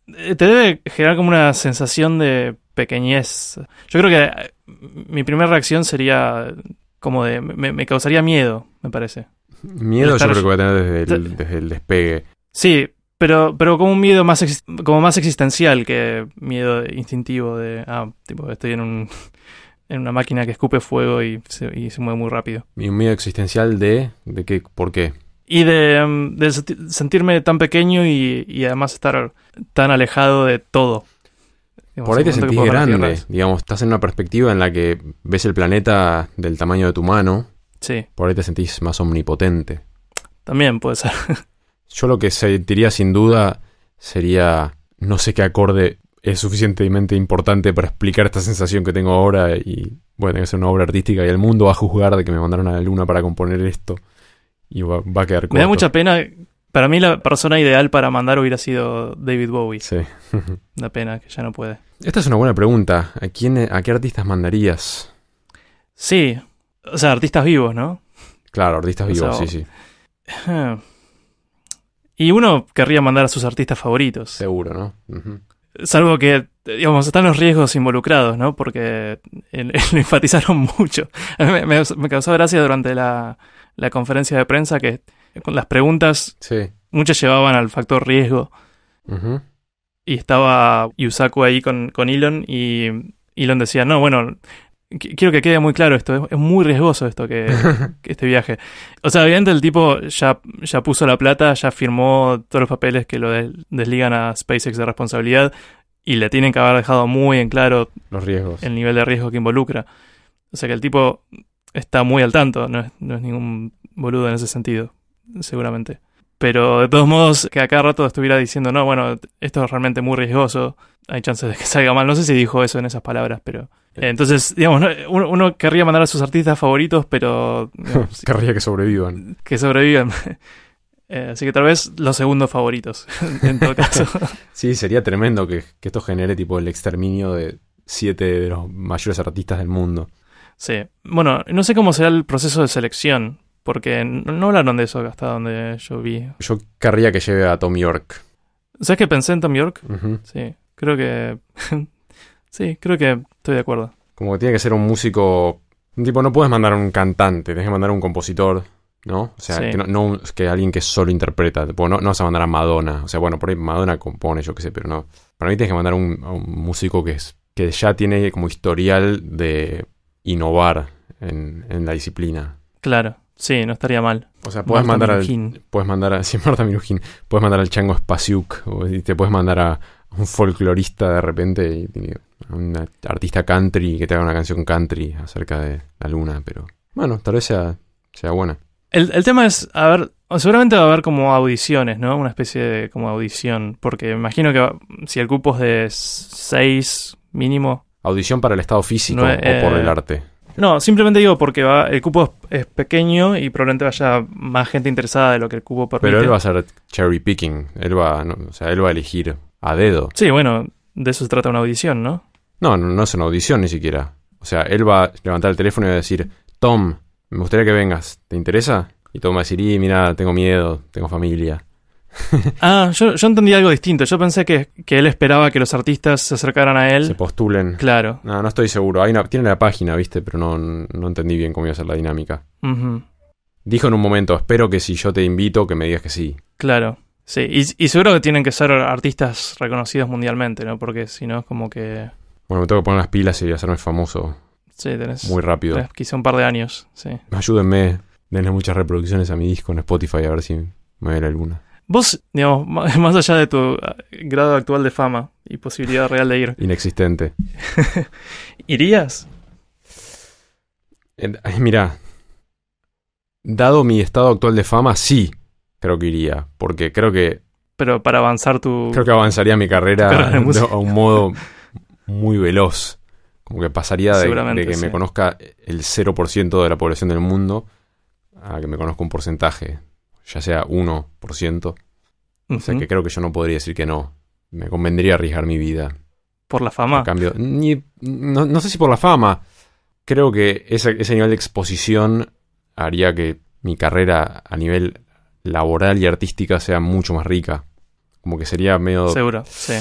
Eh, te debe generar como una sensación de pequeñez. Yo creo que eh, mi primera reacción sería como de. Me, causaría miedo, me parece. Miedo yo creo que voy a tener desde el, despegue. Sí, pero, pero como un miedo más como más existencial que miedo instintivo de ah, tipo, estoy en un en una máquina que escupe fuego y se, mueve muy rápido. Y un miedo existencial de, qué, por qué. Y de, mm, sentirme tan pequeño y, además estar tan alejado de todo. por ahí te sentís grande, digamos, estás en una perspectiva en la que ves el planeta del tamaño de tu mano. Sí. Por ahí te sentís más omnipotente. También puede ser. Yo lo que sentiría sin duda sería no sé qué acorde es suficientemente importante para explicar esta sensación que tengo ahora y bueno, es que ser una obra artística y el mundo va a juzgar de que me mandaron a la luna para componer esto y va, a quedar corto. Me da mucha pena. Para mí la persona ideal para mandar hubiera sido David Bowie. Sí. da pena que ya no puede. Esta es una buena pregunta. ¿A quién, a qué artistas mandarías? Sí. O sea, artistas vivos, ¿no? Claro, artistas vivos, sí, sí. Eh, y uno querría mandar a sus artistas favoritos. Seguro, ¿no? Salvo que, digamos, están los riesgos involucrados, ¿no? Porque lo enfatizaron mucho. A mí me, causó gracia durante la, conferencia de prensa que con las preguntas, muchas llevaban al factor riesgo. Y estaba Yusaku ahí con, con Elon y Elon decía, no, bueno, Quiero que quede muy claro esto, es muy riesgoso esto que, este viaje. O sea, obviamente el tipo ya, ya puso la plata, ya firmó todos los papeles que lo desligan a SpaceX de responsabilidad y le tienen que haber dejado muy en claro los riesgos. El nivel de riesgo que involucra. O sea que el tipo está muy al tanto, no es, no es ningún boludo en ese sentido, seguramente. Pero de todos modos, que a cada rato estuviera diciendo, no, bueno, esto es realmente muy riesgoso, hay chances de que salga mal. No sé si dijo eso en esas palabras, pero. Eh. entonces, digamos, uno, querría mandar a sus artistas favoritos, pero. querría que sobrevivan. Que sobrevivan. Eh, así que tal vez los segundos favoritos, en todo caso. sí, sería tremendo que, esto genere tipo el exterminio de siete de los mayores artistas del mundo. Sí. Bueno, no sé cómo será el proceso de selección, porque no hablaron de eso hasta donde yo vi. Yo querría que lleve a Tom York. ¿Sabes que pensé en Tom York? Sí. Creo que. sí, creo que estoy de acuerdo. Como que tiene que ser un músico. Un tipo, no puedes mandar a un cantante, tienes que mandar a un compositor, ¿no? O sea, que no, que alguien que solo interpreta. no, vas a mandar a Madonna. O sea, bueno, por ahí Madonna compone, yo qué sé, pero no. Para mí tienes que mandar a un, músico que, es, que ya tiene como historial de innovar en, la disciplina. Claro. Sí, no estaría mal. O sea, puedes mandar al. Puedes mandar a. Sí, Marta Mirujín. Puedes mandar al Chango Spasiuk. Y te puedes mandar a, un folclorista de repente un artista country que te haga una canción country acerca de la luna, pero bueno, tal vez sea, sea buena. El, tema es, a ver, seguramente va a haber como audiciones, ¿no? Una especie de como audición, porque imagino que si el cupo es de 6 mínimo. Audición para el estado físico o por eh, el arte. No, simplemente digo porque va, el cupo es, pequeño y probablemente vaya más gente interesada de lo que el cupo permite. Pero él va a hacer cherry picking, él va, o sea, él va a elegir a dedo. Sí, bueno, de eso se trata una audición, ¿no? No, no, es una audición ni siquiera. O sea, él va a levantar el teléfono y va a decir, Tom, me gustaría que vengas, ¿te interesa? Y Tom va a decir, y mira, tengo miedo, tengo familia. ah, yo, entendí algo distinto. Yo pensé que, él esperaba que los artistas se acercaran a él. Se postulen. Claro. No, no estoy seguro. tiene la página, viste, pero no, entendí bien cómo iba a ser la dinámica. Dijo en un momento, espero que si yo te invito, que me digas que sí. Claro. Sí, y, seguro que tienen que ser artistas reconocidos mundialmente, ¿no? Porque si no es como que... Bueno, me tengo que poner las pilas y hacerme famoso. Sí, tenés... Muy rápido. quizá un par de años, sí. Ayúdenme, denle muchas reproducciones a mi disco en Spotify a ver si me da alguna. Vos, digamos, más allá de tu ah, grado actual de fama y posibilidad real de ir. Inexistente. ¿Irías? Mira, mirá, dado mi estado actual de fama, sí creo que iría, porque creo que... Pero para avanzar tu... Creo que avanzaría mi carrera, a un modo muy veloz. Como que pasaría de, que me conozca el 0% de la población del mundo a que me conozca un porcentaje, ya sea 1%. O sea que creo que yo no podría decir que no. Me convendría arriesgar mi vida. ¿Por la fama? cambio, ni, no, sé si por la fama. Creo que ese nivel de exposición haría que mi carrera a nivel laboral y artística sea mucho más rica. Como que sería medio... Seguro, sí.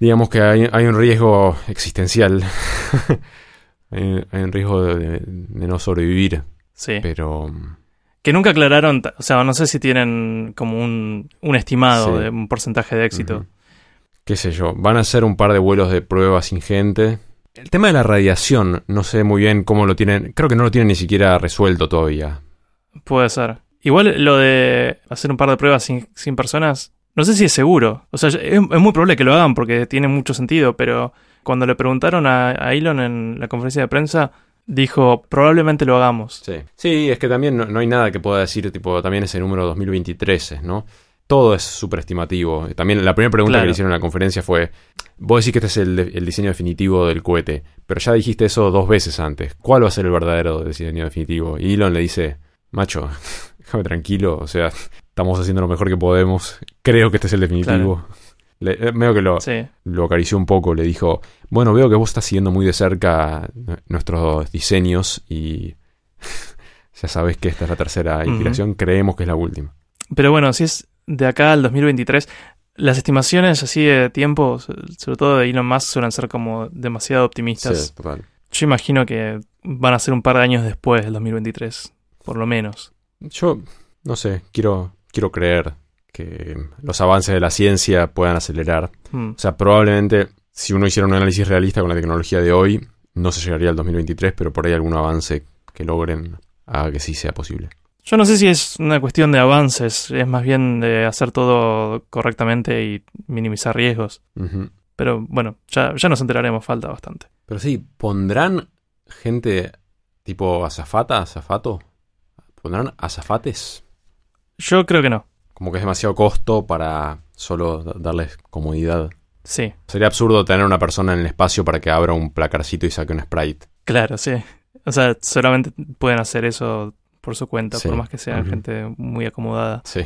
Digamos que hay, un riesgo existencial. hay, un riesgo de, no sobrevivir. Sí. Pero... Mm, que nunca aclararon, o sea, no sé si tienen como un, estimado de un porcentaje de éxito. Qué sé yo, van a hacer un par de vuelos de prueba sin gente. El tema de la radiación, no sé muy bien cómo lo tienen, creo que no lo tienen ni siquiera resuelto todavía. Puede ser. Igual lo de hacer un par de pruebas sin, personas, no sé si es seguro. O sea, es, muy probable que lo hagan porque tiene mucho sentido, pero cuando le preguntaron a, a Elon en la conferencia de prensa, dijo, probablemente lo hagamos. Sí, sí es que también no, hay nada que pueda decir, tipo, también es el número 2023, ¿no? Todo es superestimativo. También la primera pregunta que le hicieron en la conferencia fue, vos decís que este es el, el, diseño definitivo del cohete, pero ya dijiste eso dos veces antes. ¿Cuál va a ser el verdadero diseño definitivo? Y Elon le dice, macho, déjame tranquilo, o sea, estamos haciendo lo mejor que podemos, creo que este es el definitivo. Claro. Le, eh, que lo, lo, acarició un poco, le dijo, bueno, veo que vos estás siguiendo muy de cerca eh, nuestros diseños y ya sabes que esta es la tercera inspiración, creemos que es la última. Pero bueno, si es de acá al 2023, las estimaciones así de tiempo, sobre todo de Elon Musk, suelen ser como demasiado optimistas. Yo imagino que van a ser un par de años después del 2023, por lo menos. Yo, no sé, quiero, quiero creer que los avances de la ciencia puedan acelerar. Hmm. O sea, probablemente si uno hiciera un análisis realista con la tecnología de hoy, no se llegaría al 2023, pero por ahí algún avance que logren haga que sí sea posible. Yo no sé si es una cuestión de avances, es más bien de hacer todo correctamente y minimizar riesgos. Pero bueno, ya, ya nos enteraremos, falta bastante. Pero sí, ¿pondrán gente tipo azafata, azafato pondrán azafates? Yo creo que no. Como que es demasiado costo para solo darles comodidad. Sí. Sería absurdo tener una persona en el espacio para que abra un placarcito y saque un sprite. Claro, sí. O sea, solamente pueden hacer eso por su cuenta, por más que sean gente muy acomodada. Sí.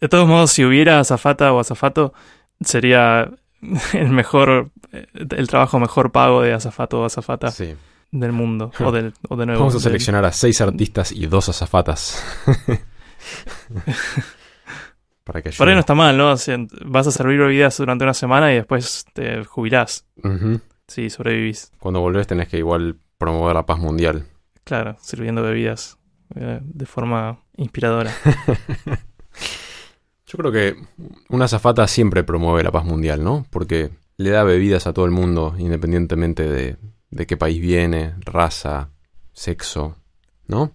De todos modos, si hubiera azafata o azafato, sería el mejor, eh, el trabajo mejor pago de azafato o azafata. Sí del mundo. o, de nuevo. Vamos a seleccionar a seis artistas y dos azafatas. Para que Por ahí no está mal, ¿no? vas a servir bebidas durante una semana y después te jubilás. Si Sí, sobrevivís. Cuando volvés tenés que igual promover la paz mundial. Claro, sirviendo bebidas eh, de forma inspiradora. Yo creo que una azafata siempre promueve la paz mundial, ¿no? Porque le da bebidas a todo el mundo, independientemente de, de qué país viene, raza, sexo, ¿no?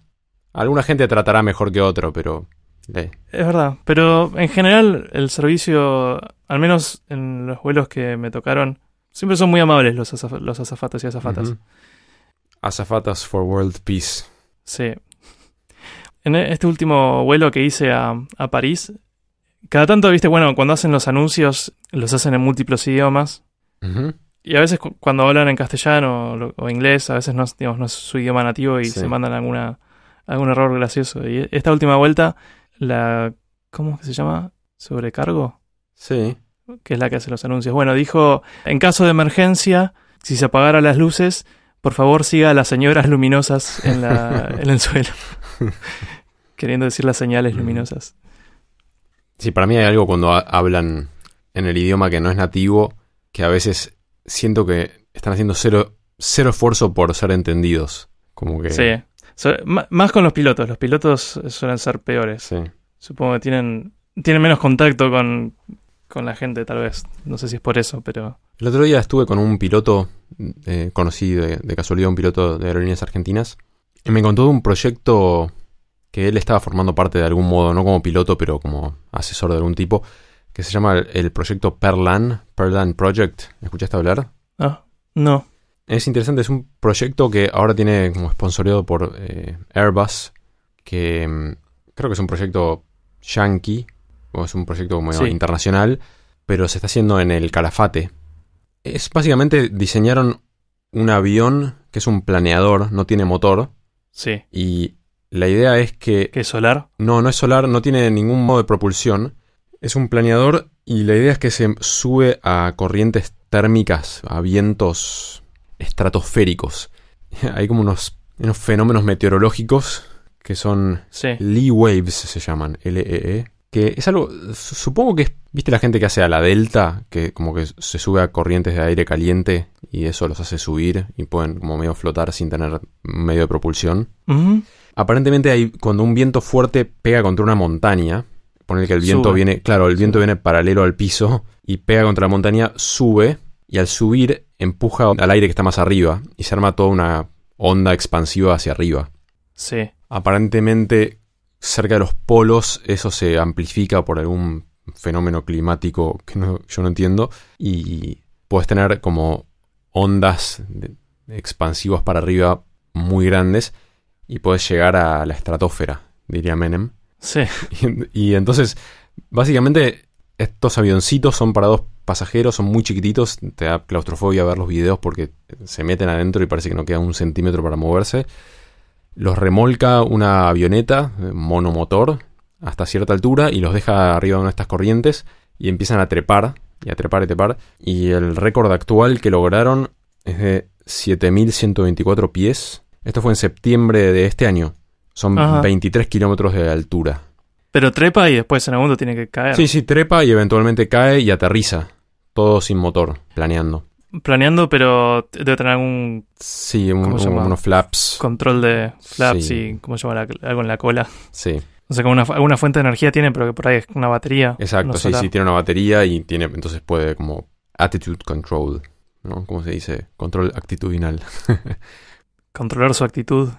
Alguna gente tratará mejor que otro, pero... Eh. Es verdad, pero en general el servicio, al menos en los vuelos que me tocaron, siempre son muy amables los, azafatas los azafatos y azafatas. Azafatas for World Peace. Sí. En e-, este último vuelo que hice a, París, cada tanto, viste, bueno, cuando hacen los anuncios, los hacen en múltiples idiomas. Ajá y a veces cuando hablan en castellano o, inglés, a veces no, es su idioma nativo y se mandan alguna, algún error gracioso. Y e-, esta última vuelta, la. ¿Cómo que se llama? ¿Sobrecargo? Sí. Que es la que hace los anuncios. Bueno, dijo: en caso de emergencia, si se apagaran las luces, por favor siga a las señoras luminosas en, la, en el suelo. Queriendo decir las señales mm. luminosas. Sí, para mí hay algo cuando hablan en el idioma que no es nativo, que a veces siento que están haciendo cero, cero esfuerzo por ser entendidos. Como que... Sí. más con los pilotos. Los pilotos suelen ser peores. Supongo que tienen, tienen menos contacto con, la gente, tal vez. No sé si es por eso, pero... El otro día estuve con un piloto, conocido eh, conocí de, de, casualidad un piloto de aerolíneas argentinas, y me contó de un proyecto que él estaba formando parte de algún modo, no como piloto, pero como asesor de algún tipo, que se llama el proyecto Perlan, Perlan Project. ¿Escuchaste hablar? Ah, no. Es interesante, es un proyecto que ahora tiene como sponsoreado por eh, Airbus, que mm, creo que es un proyecto yankee, o es un proyecto como internacional, pero se está haciendo en el Calafate. Es básicamente diseñaron un avión que es un planeador, no tiene motor. Sí. Y la idea es que... ¿Que es solar? No, no es solar, no tiene ningún modo de propulsión. Es un planeador y la idea es que se sube a corrientes térmicas, a vientos estratosféricos. Hay como unos, fenómenos meteorológicos que son Lee Waves, se llaman, l e e, que es algo, supongo que es, viste la gente que hace a la delta, que como que se sube a corrientes de aire caliente y eso los hace subir y pueden como medio flotar sin tener medio de propulsión. Aparentemente hay, cuando un viento fuerte pega contra una montaña, poner que el viento viene, claro, el viento viene paralelo al piso y pega contra la montaña, sube y al subir empuja al aire que está más arriba y se arma toda una onda expansiva hacia arriba. Sí. Aparentemente cerca de los polos eso se amplifica por algún fenómeno climático que yo no entiendo y puedes tener como ondas expansivas para arriba muy grandes y puedes llegar a la estratosfera, diría Menem. Sí. Y, entonces, básicamente, estos avioncitos son para dos pasajeros, son muy chiquititos, te da claustrofobia ver los videos porque se meten adentro y parece que no queda un centímetro para moverse. Los remolca una avioneta, eh, monomotor, hasta cierta altura y los deja arriba de una estas corrientes y empiezan a trepar, y a trepar y trepar. Y el récord actual que lograron es de 7.124 pies. Esto fue en septiembre de este año. Son 23 kilómetros de altura. Pero trepa y después en algún tiene que caer. Sí, sí, trepa y eventualmente cae y aterriza. Todo sin motor, planeando. Planeando, pero debe tener algún. Sí, unos flaps. Control de flaps y. ¿Cómo se llama? algo en la cola. Sí. O sea, como una, alguna fuente de energía tiene, pero que por ahí es una batería. Exacto, sí, sí, tiene una batería y tiene. Entonces puede como. Attitude control, ¿no? Como se dice? Control actitudinal. controlar su actitud.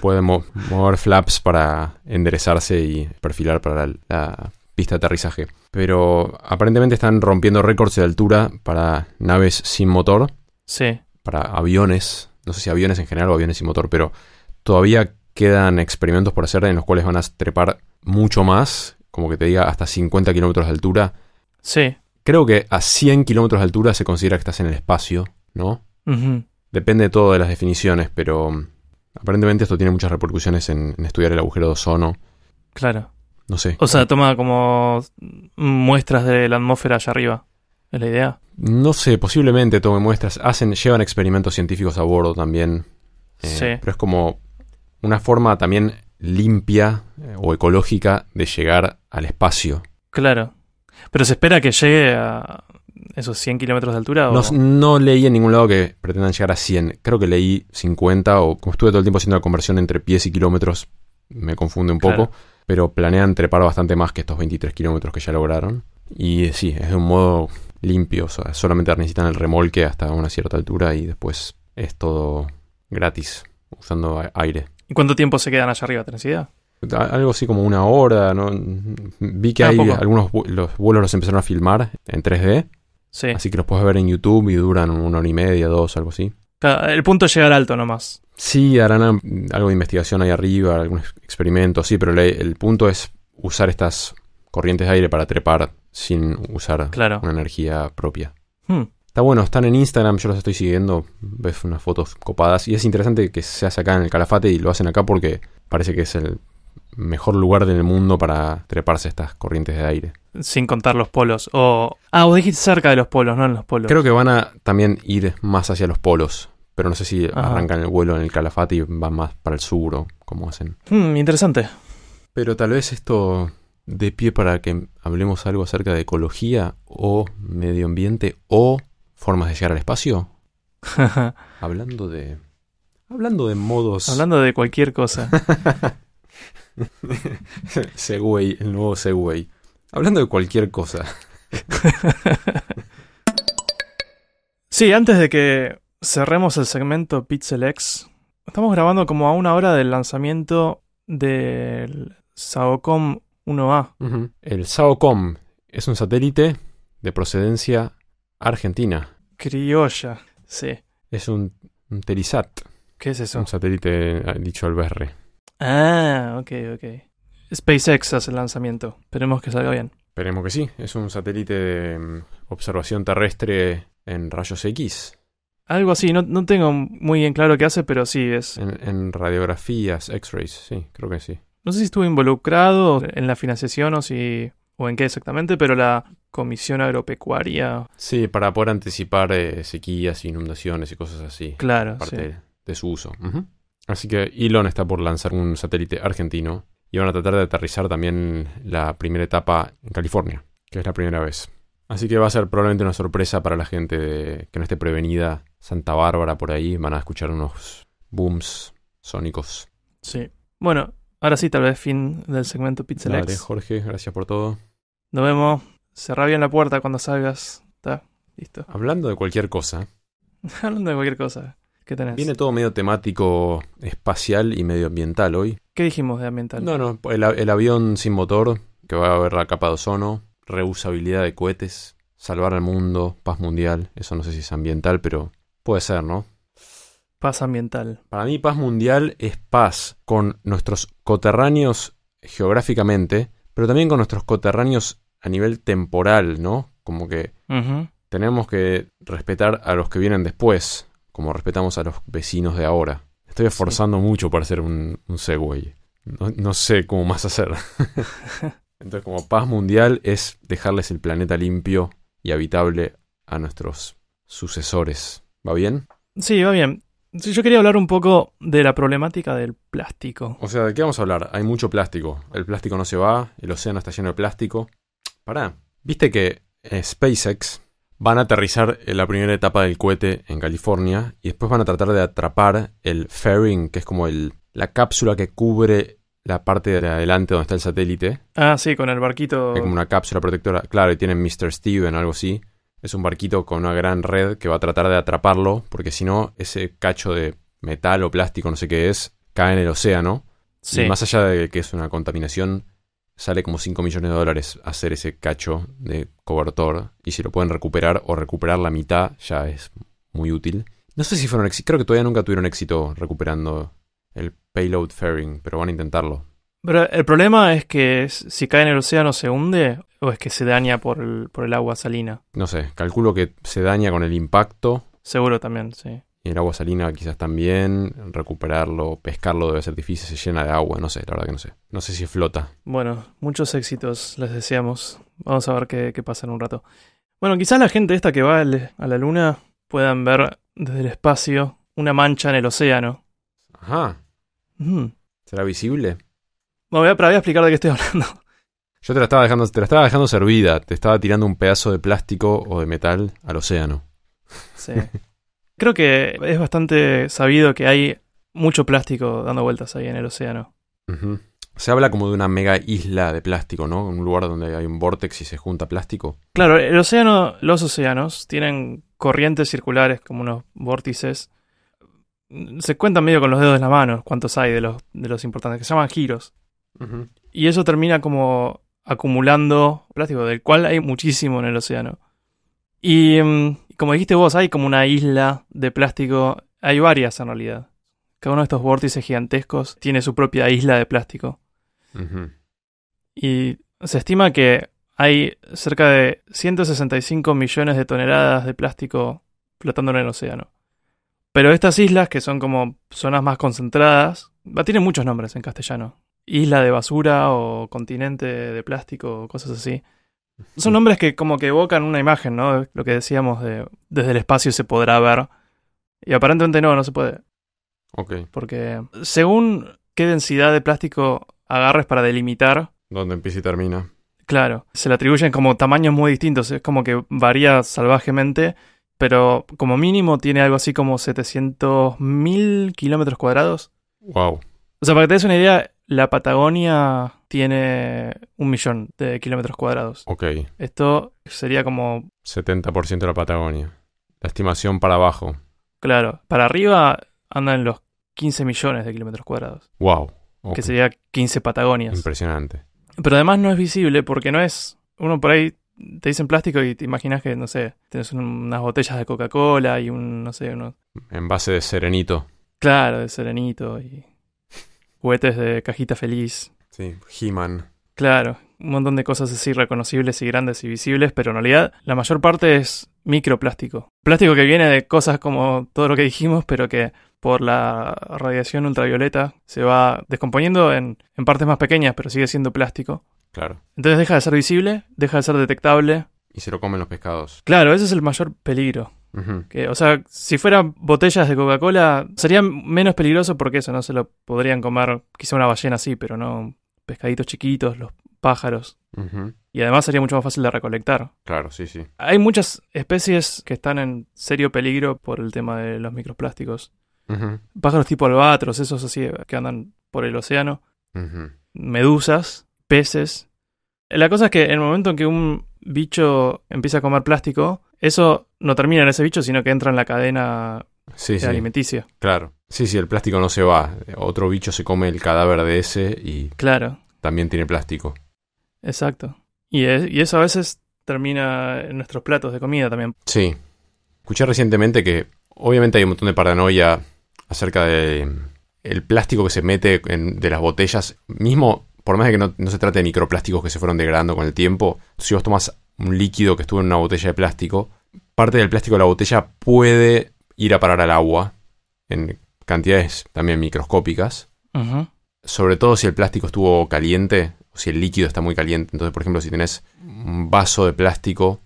Puede mover flaps para enderezarse y perfilar para la, pista de aterrizaje. Pero aparentemente están rompiendo récords de altura para naves sin motor. Sí. Para aviones. No sé si aviones en general o aviones sin motor, pero todavía quedan experimentos por hacer en los cuales van a trepar mucho más, como que te diga, hasta 50 kilómetros de altura. Sí. Creo que a 100 kilómetros de altura se considera que estás en el espacio, ¿no? Ajá. Depende todo de las definiciones, pero mm, aparentemente esto tiene muchas repercusiones en, estudiar el agujero de ozono. Claro. No sé. O sea, toma como mm, muestras de la atmósfera allá arriba. ¿Es la idea? No sé, posiblemente tome muestras. Hacen, llevan experimentos científicos a bordo también. Eh, sí. Pero es como una forma también limpia eh, o ecológica de llegar al espacio. Claro. Pero se espera que llegue a, esos 100 kilómetros de altura? No, leí en ningún lado que pretendan llegar a 100. Creo que leí 50 o como estuve todo el tiempo haciendo la conversión entre pies y kilómetros, me confunde un poco. Pero planean trepar bastante más que estos 23 kilómetros que ya lograron. Y eh, sí, es de un modo limpio. solamente necesitan el remolque hasta una cierta altura y después es todo gratis, usando aire. ¿Y cuánto tiempo se quedan allá arriba, tenés idea? algo así como una hora. Vi que ah, algunos los vuelos los empezaron a filmar en 3D Así que los puedes ver en YouTube y duran una hora y media, dos, algo así. El punto es llegar alto nomás. Sí, harán algo de investigación ahí arriba, algún experimento, sí, pero el, punto es usar estas corrientes de aire para trepar sin usar una energía propia. Hmm. Está bueno, están en Instagram, yo los estoy siguiendo, ves unas fotos copadas y es interesante que se hace acá en el Calafate y lo hacen acá porque parece que es el mejor lugar del mundo para treparse estas corrientes de aire. Sin contar los polos. O... Ah, vos dijiste cerca de los polos, no en los polos. Creo que van a también ir más hacia los polos. Pero no sé si arrancan el vuelo en el Calafate y van más para el sur o como hacen. Hmm, interesante. Pero tal vez esto de pie para que hablemos algo acerca de ecología o medio ambiente o formas de llegar al espacio. hablando de. Hablando de modos. Hablando de cualquier cosa. Segway, el nuevo Segway. Hablando de cualquier cosa. sí, antes de que cerremos el segmento Pixel X, estamos grabando como a una hora del lanzamiento del Saocom 1A. El Saocom es un satélite de procedencia argentina. Criolla, sí. Es un, un Terisat. ¿Qué es eso? Un satélite dicho al Ah, ok, ok. SpaceX hace el lanzamiento. Esperemos que salga bien. Esperemos que sí. Es un satélite de mm, observación terrestre en rayos X. Algo así, no, tengo muy bien claro qué hace, pero sí es. En, radiografías, X-rays, sí, creo que sí. No sé si estuvo involucrado en la financiación o si. o en qué exactamente, pero la Comisión Agropecuaria. Sí, para poder anticipar eh, sequías, inundaciones y cosas así. Claro. sí. de, su uso. Así que Elon está por lanzar un satélite argentino y van a tratar de aterrizar también la primera etapa en California, que es la primera vez. Así que va a ser probablemente una sorpresa para la gente que no esté prevenida. Santa Bárbara por ahí, van a escuchar unos booms sónicos. Sí. Bueno, ahora sí, tal vez fin del segmento Pixel Jorge, gracias por todo. Nos vemos. Cerra bien la puerta cuando salgas. Está, listo. Hablando de cualquier cosa. Hablando de cualquier cosa. ¿Qué tenés? Viene todo medio temático espacial y medioambiental hoy. ¿Qué dijimos de ambiental? No, no, el, avión sin motor, que va a haber la capa de ozono, reusabilidad de cohetes, salvar al mundo, paz mundial. Eso no sé si es ambiental, pero puede ser, ¿no? Paz ambiental. Para mí, paz mundial es paz con nuestros coterráneos geográficamente, pero también con nuestros coterráneos a nivel temporal, ¿no? Como que tenemos que respetar a los que vienen después, como respetamos a los vecinos de ahora. Estoy esforzando mucho para hacer un, un Segway. No, no, sé cómo más hacer. Entonces, como paz mundial es dejarles el planeta limpio y habitable a nuestros sucesores. ¿Va bien? Sí, va bien. Yo quería hablar un poco de la problemática del plástico. O sea, ¿de qué vamos a hablar? Hay mucho plástico. El plástico no se va, el océano está lleno de plástico. Pará, viste que eh, SpaceX Van a aterrizar en eh, la primera etapa del cohete en California y después van a tratar de atrapar el fairing, que es como el, la cápsula que cubre la parte de adelante donde está el satélite. Ah, sí, con el barquito. Es como una cápsula protectora. Claro, y tienen Mr. Steven, algo así. Es un barquito con una gran red que va a tratar de atraparlo, porque si no, ese cacho de metal o plástico, no sé qué es, cae en el océano. Sí. más allá de que es una contaminación sale como 5 millones de dólares hacer ese cacho de cobertor. Y si lo pueden recuperar o recuperar la mitad, ya es muy útil. No sé si fueron éxito. Creo que todavía nunca tuvieron éxito recuperando el payload fairing, pero van a intentarlo. Pero el problema es que si cae en el océano se hunde o es que se daña por el, por el agua salina. No sé, calculo que se daña con el impacto. Seguro también, sí. Y el agua salina quizás también, recuperarlo, pescarlo debe ser difícil, se llena de agua, no sé, la verdad que no sé. No sé si flota. Bueno, muchos éxitos les deseamos. Vamos a ver qué, pasa en un rato. Bueno, quizás la gente esta que va a la luna puedan ver desde el espacio una mancha en el océano. Ajá. ¿Será visible? No, voy a, voy explicar de qué estoy hablando. Yo te estaba dejando, te la estaba dejando servida, te estaba tirando un pedazo de plástico o de metal al océano. Sí. Creo que es bastante sabido que hay mucho plástico dando vueltas ahí en el océano. Se habla como de una mega isla de plástico, ¿no? Un lugar donde hay un vórtex y se junta plástico. Claro, el océano, los océanos tienen corrientes circulares como unos vórtices. Se cuentan medio con los dedos de la mano cuántos hay de los, importantes, que se llaman giros. Y eso termina como acumulando plástico, del cual hay muchísimo en el océano. Y mm, como dijiste vos, hay como una isla de plástico. Hay varias en realidad. Cada uno de estos vórtices gigantescos tiene su propia isla de plástico. Y se estima que hay cerca de 165 millones de toneladas de plástico flotando en el océano. Pero estas islas, que son como zonas más concentradas, tienen muchos nombres en castellano. Isla de basura o continente de plástico, o cosas así. Son nombres que como que evocan una imagen, ¿no? Lo que decíamos de desde el espacio se podrá ver. Y aparentemente no, no se puede. Ok. Porque según qué densidad de plástico agarres para delimitar. Donde empieza y termina. Claro, se le atribuyen como tamaños muy distintos, es como que varía salvajemente, pero como mínimo tiene algo así como 700.000 kilómetros cuadrados. Wow. O sea, para que te des una idea, la Patagonia tiene un millón de kilómetros cuadrados. Ok. Esto sería como... 70% de la Patagonia. La estimación para abajo. Claro, para arriba andan los 15 millones de kilómetros cuadrados. Wow. Que sería 15 Patagonias. Impresionante. Pero además no es visible porque no es... Uno por ahí te dicen plástico y te imaginas que, no sé, tienes unas botellas de Coca-Cola y un, no sé, uno... Envase de serenito. Claro, de serenito y juguetes de cajita feliz. Sí, He-Man. Claro, un montón de cosas así reconocibles y grandes y visibles, pero en realidad la mayor parte es microplástico. Plástico que viene de cosas como todo lo que dijimos, pero que por la radiación ultravioleta se va descomponiendo en, partes más pequeñas, pero sigue siendo plástico. Claro. Entonces deja de ser visible, deja de ser detectable. Y se lo comen los pescados. Claro, ese es el mayor peligro. que, o sea, si fueran botellas de Coca-Cola, sería menos peligroso porque eso, no se lo podrían comer quizá una ballena así, pero no pescaditos chiquitos, los pájaros. Y además sería mucho más fácil de recolectar. Claro, sí, sí. Hay muchas especies que están en serio peligro por el tema de los microplásticos. Pájaros tipo albatros, esos así eh, que andan por el océano. Medusas, peces. La cosa es que en el momento en que un bicho empieza a comer plástico, eso no termina en ese bicho, sino que entra en la cadena sí, sí. alimenticia. Claro. Sí, sí, el plástico no se va. Otro bicho se come el cadáver de ese y claro. también tiene plástico. Exacto. Y, eso a veces termina en nuestros platos de comida también. Sí. Escuché recientemente que obviamente hay un montón de paranoia acerca de em, el plástico que se mete en, de las botellas. Mismo, por más de que no, se trate de microplásticos que se fueron degradando con el tiempo, si vos tomas un líquido que estuvo en una botella de plástico, parte del plástico de la botella puede ir a parar al agua en cantidades también microscópicas. Sobre todo si el plástico estuvo caliente o si el líquido está muy caliente. Entonces, por ejemplo, si tenés un vaso de plástico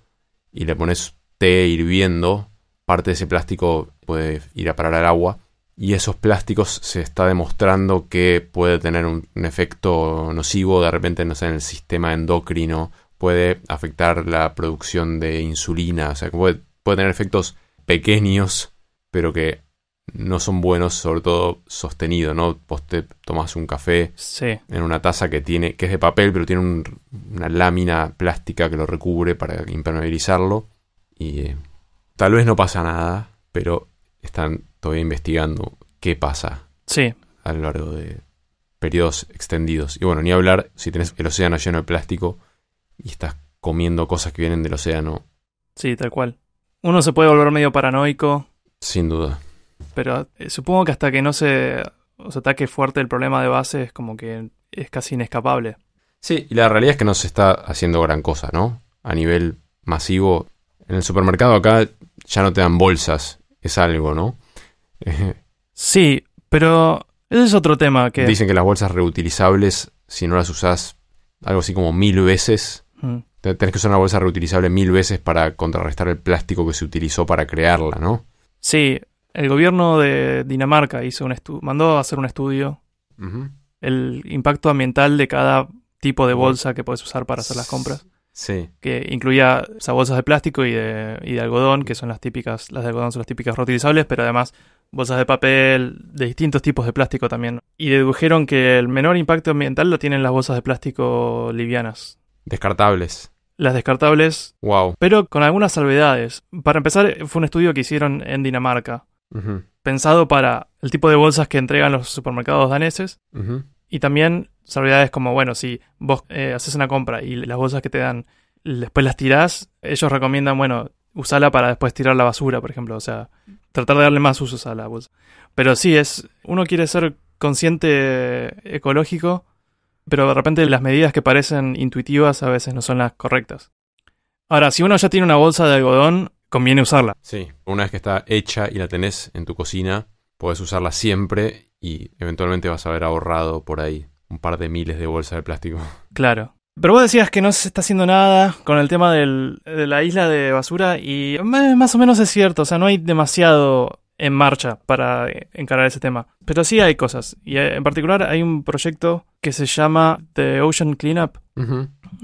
y le pones té hirviendo, parte de ese plástico puede ir a parar al agua. Y esos plásticos se está demostrando que puede tener un, efecto nocivo de repente, no sé, en el sistema endocrino, puede afectar la producción de insulina, o sea, puede, puede tener efectos pequeños pero que no son buenos, sobre todo sostenido, ¿no? Vos te tomás un café en una taza que tiene, que es de papel, pero tiene una lámina plástica que lo recubre para impermeabilizarlo. Y eh, tal vez no pasa nada, pero están todavía investigando qué pasa a lo largo de periodos extendidos. Y bueno, ni hablar si tenés el océano lleno de plástico y estás comiendo cosas que vienen del océano. Sí, tal cual. Uno se puede volver medio paranoico sin duda. Pero eh, supongo que hasta que no se ataque fuerte el problema de base es como que es casi inescapable. Sí, y la realidad es que no se está haciendo gran cosa, ¿no? A nivel masivo. En el supermercado acá ya no te dan bolsas, es algo, ¿no? sí, pero ese es otro tema que... Dicen que las bolsas reutilizables, si no las usás algo así como mil veces, mm. tenés que usar una bolsa reutilizable mil veces para contrarrestar el plástico que se utilizó para crearla, ¿no? Sí, el gobierno de Dinamarca hizo un mandó a hacer un estudio. El impacto ambiental de cada tipo de bolsa que puedes usar para hacer las compras. Sí. Que incluía bolsas de plástico y de, y de, algodón, que son las típicas, las de algodón son las típicas reutilizables, pero además bolsas de papel, de distintos tipos de plástico también. Y dedujeron que el menor impacto ambiental lo tienen las bolsas de plástico livianas. Descartables las descartables. Wow. Pero con algunas salvedades. Para empezar, fue un estudio que hicieron en Dinamarca. Pensado para el tipo de bolsas que entregan los supermercados daneses. Y también salvedades como, bueno, si vos eh, haces una compra y las bolsas que te dan después las tirás, ellos recomiendan, bueno, usarla para después tirar la basura, por ejemplo. O sea, tratar de darle más usos a la bolsa. Pero sí, es. Uno quiere ser consciente eh, ecológico pero de repente las medidas que parecen intuitivas a veces no son las correctas. Ahora, si uno ya tiene una bolsa de algodón, conviene usarla. Sí, una vez que está hecha y la tenés en tu cocina, podés usarla siempre y eventualmente vas a haber ahorrado por ahí un par de miles de bolsas de plástico. Claro. Pero vos decías que no se está haciendo nada con el tema de la isla de basura y más o menos es cierto, o sea, no hay demasiado en marcha para encarar ese tema. Pero sí hay cosas. Y eh, en particular hay un proyecto que se llama The Ocean Cleanup,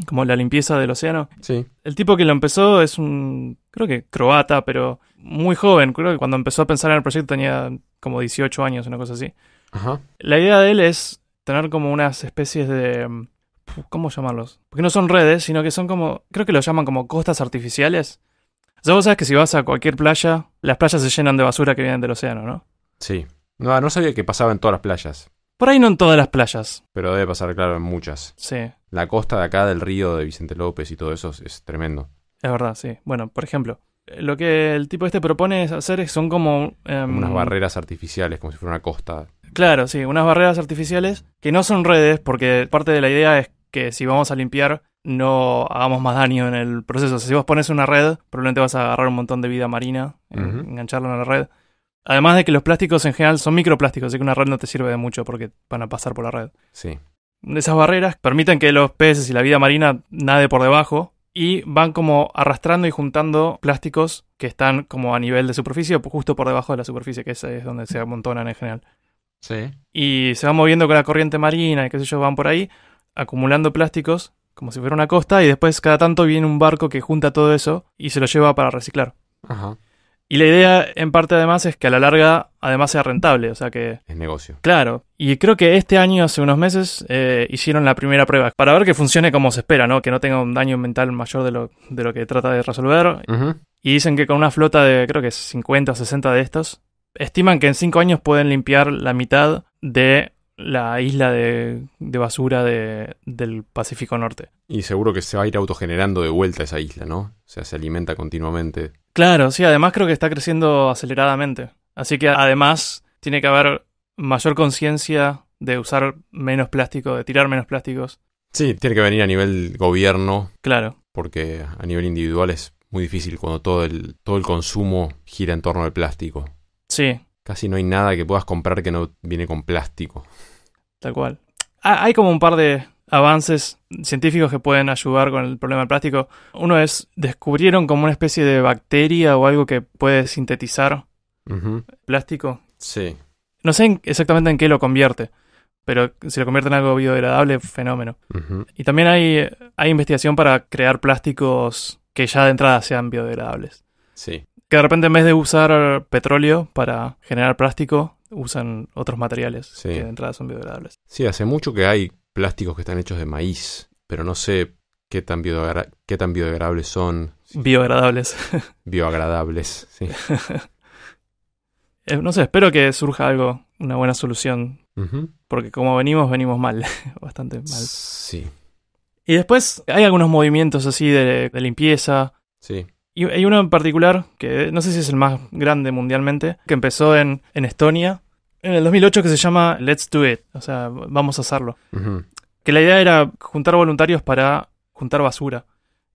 como la limpieza del océano. Sí. El tipo que lo empezó es un, creo que croata, pero muy joven. Creo que cuando empezó a pensar en el proyecto tenía como 18 años, una cosa así. La idea de él es tener como unas especies de... ¿Cómo llamarlos? Porque no son redes, sino que son como... Creo que lo llaman como costas artificiales. Ya vos sabes que si vas a cualquier playa, las playas se llenan de basura que vienen del océano, ¿no? Sí. No, no sabía que pasaba en todas las playas. Por ahí no en todas las playas. Pero debe pasar, claro, en muchas. Sí. La costa de acá del río de Vicente López y todo eso es, tremendo. Es verdad, sí. Bueno, por ejemplo, lo que el tipo este propone hacer es, son como... Em, unas barreras artificiales, como si fuera una costa. Claro, sí, unas barreras artificiales que no son redes, porque parte de la idea es que si vamos a limpiar no hagamos más daño en el proceso. si vos pones una red, probablemente vas a agarrar un montón de vida marina, engancharlo en la red. Además de que los plásticos en general son microplásticos, así que una red no te sirve de mucho porque van a pasar por la red. Sí. Esas barreras permiten que los peces y la vida marina nade por debajo y van como arrastrando y juntando plásticos que están como a nivel de superficie o justo por debajo de la superficie, que esa es donde se amontonan en general. Sí. Y se van moviendo con la corriente marina y qué sé yo, van por ahí acumulando plásticos como si fuera una costa, y después cada tanto viene un barco que junta todo eso y se lo lleva para reciclar. Y la idea, en parte además, es que a la larga, además sea rentable, o sea que... Es negocio. Claro. Y creo que este año, hace unos meses, eh, hicieron la primera prueba para ver que funcione como se espera, ¿no? Que no tenga un daño mental mayor de lo, que trata de resolver. Y dicen que con una flota de, creo que 50 o 60 de estos, estiman que en 5 años pueden limpiar la mitad de la isla de, basura del Pacífico Norte. Y seguro que se va a ir autogenerando de vuelta esa isla, ¿no? O sea, se alimenta continuamente. Claro, sí, además creo que está creciendo aceleradamente. Así que además tiene que haber mayor conciencia de usar menos plástico, de tirar menos plásticos. Sí, tiene que venir a nivel gobierno. Claro. Porque a nivel individual es muy difícil cuando todo el, todo el consumo gira en torno al plástico. Sí, Casi no hay nada que puedas comprar que no viene con plástico. Tal cual. Hay como un par de avances científicos que pueden ayudar con el problema del plástico. Uno es, descubrieron como una especie de bacteria o algo que puede sintetizar plástico. Sí. No sé exactamente en qué lo convierte, pero si lo convierte en algo biodegradable, fenómeno. Y también hay, hay investigación para crear plásticos que ya de entrada sean biodegradables. Sí de repente en vez de usar petróleo para generar plástico, usan otros materiales que de entrada son biodegradables. Sí, hace mucho que hay plásticos que están hechos de maíz, pero no sé qué tan, tan biodegradables son. Biodegradables. Bioagradables, sí. Eh, no sé, espero que surja algo, una buena solución. Porque como venimos, venimos mal, bastante mal. Sí. Y después hay algunos movimientos así de limpieza. Sí. Y hay uno en particular, que no sé si es el más grande mundialmente, que empezó en, en Estonia en el 2008 que se llama Let's Do It, o sea, vamos a hacerlo. Que la idea era juntar voluntarios para juntar basura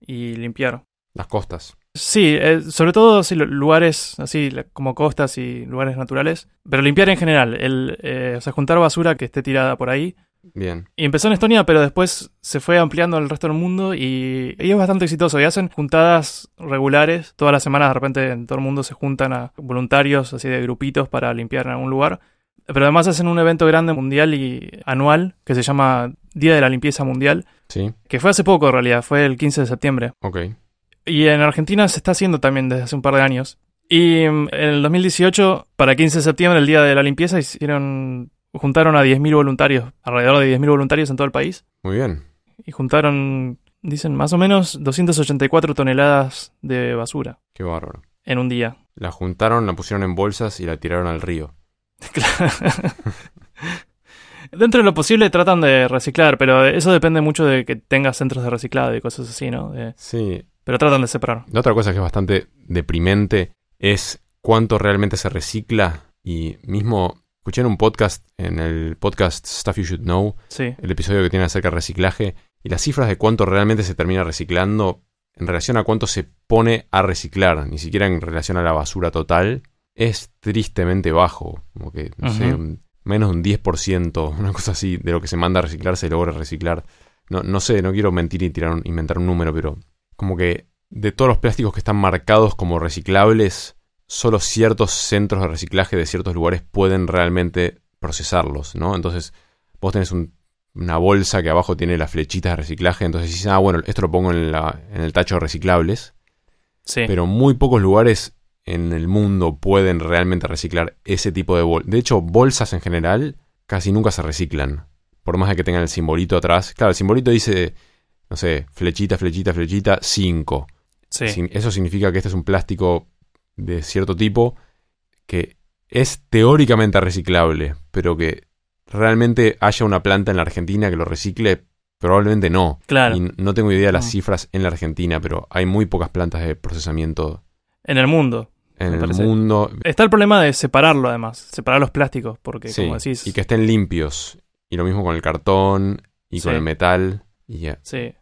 y limpiar. Las costas. Sí, eh, sobre todo lugares así como costas y lugares naturales, pero limpiar en general, el, eh, o sea, juntar basura que esté tirada por ahí Bien. Y empezó en Estonia, pero después se fue ampliando al resto del mundo y, es bastante exitoso. Y hacen juntadas regulares. Todas las semanas de repente en todo el mundo se juntan a voluntarios así de grupitos para limpiar en algún lugar. Pero además hacen un evento grande mundial y anual que se llama Día de la Limpieza Mundial. Sí. Que fue hace poco en realidad, fue el 15 de septiembre. Ok. Y en Argentina se está haciendo también desde hace un par de años. Y mm, en el 2018, para 15 de septiembre, el Día de la Limpieza, hicieron juntaron a 10.000 voluntarios, alrededor de 10.000 voluntarios en todo el país. Muy bien. Y juntaron, dicen, más o menos 284 toneladas de basura. Qué bárbaro. En un día. La juntaron, la pusieron en bolsas y la tiraron al río. Dentro de lo posible tratan de reciclar, pero eso depende mucho de que tengas centros de reciclado y cosas así, ¿no? Sí. Pero tratan de separar. La otra cosa que es bastante deprimente es cuánto realmente se recicla y mismo Escuché en un podcast, en el podcast Stuff You Should Know, el episodio que tiene acerca de reciclaje y las cifras de cuánto realmente se termina reciclando en relación a cuánto se pone a reciclar, ni siquiera en relación a la basura total, es tristemente bajo. Como que, no sé, menos de un 10%, una cosa así, de lo que se manda a reciclar se logra reciclar. No, no sé, no quiero mentir y tirar inventar un número, pero como que de todos los plásticos que están marcados como reciclables, solo ciertos centros de reciclaje de ciertos lugares pueden realmente procesarlos, ¿no? Entonces, vos tenés una bolsa que abajo tiene las flechitas de reciclaje, entonces dices, ah, bueno, esto lo pongo en, el tacho de reciclables. Sí. Pero muy pocos lugares en el mundo pueden realmente reciclar ese tipo de bolsas. De hecho, bolsas en general casi nunca se reciclan. Por más de que tengan el simbolito atrás. Claro, el simbolito dice, no sé, flechita, flechita, flechita, 5. Sí. Eso significa que este es un plástico de cierto tipo que es teóricamente reciclable, pero que realmente haya una planta en la Argentina que lo recicle, probablemente no. Claro. no tengo idea de las cifras en la Argentina, pero hay muy pocas plantas de procesamiento. En el mundo. En el mundo. Está el problema de separarlo, además. Separar los plásticos, porque, sí, como decís. Y que estén limpios. Y lo mismo con el cartón y con el metal. Y ya. Sí.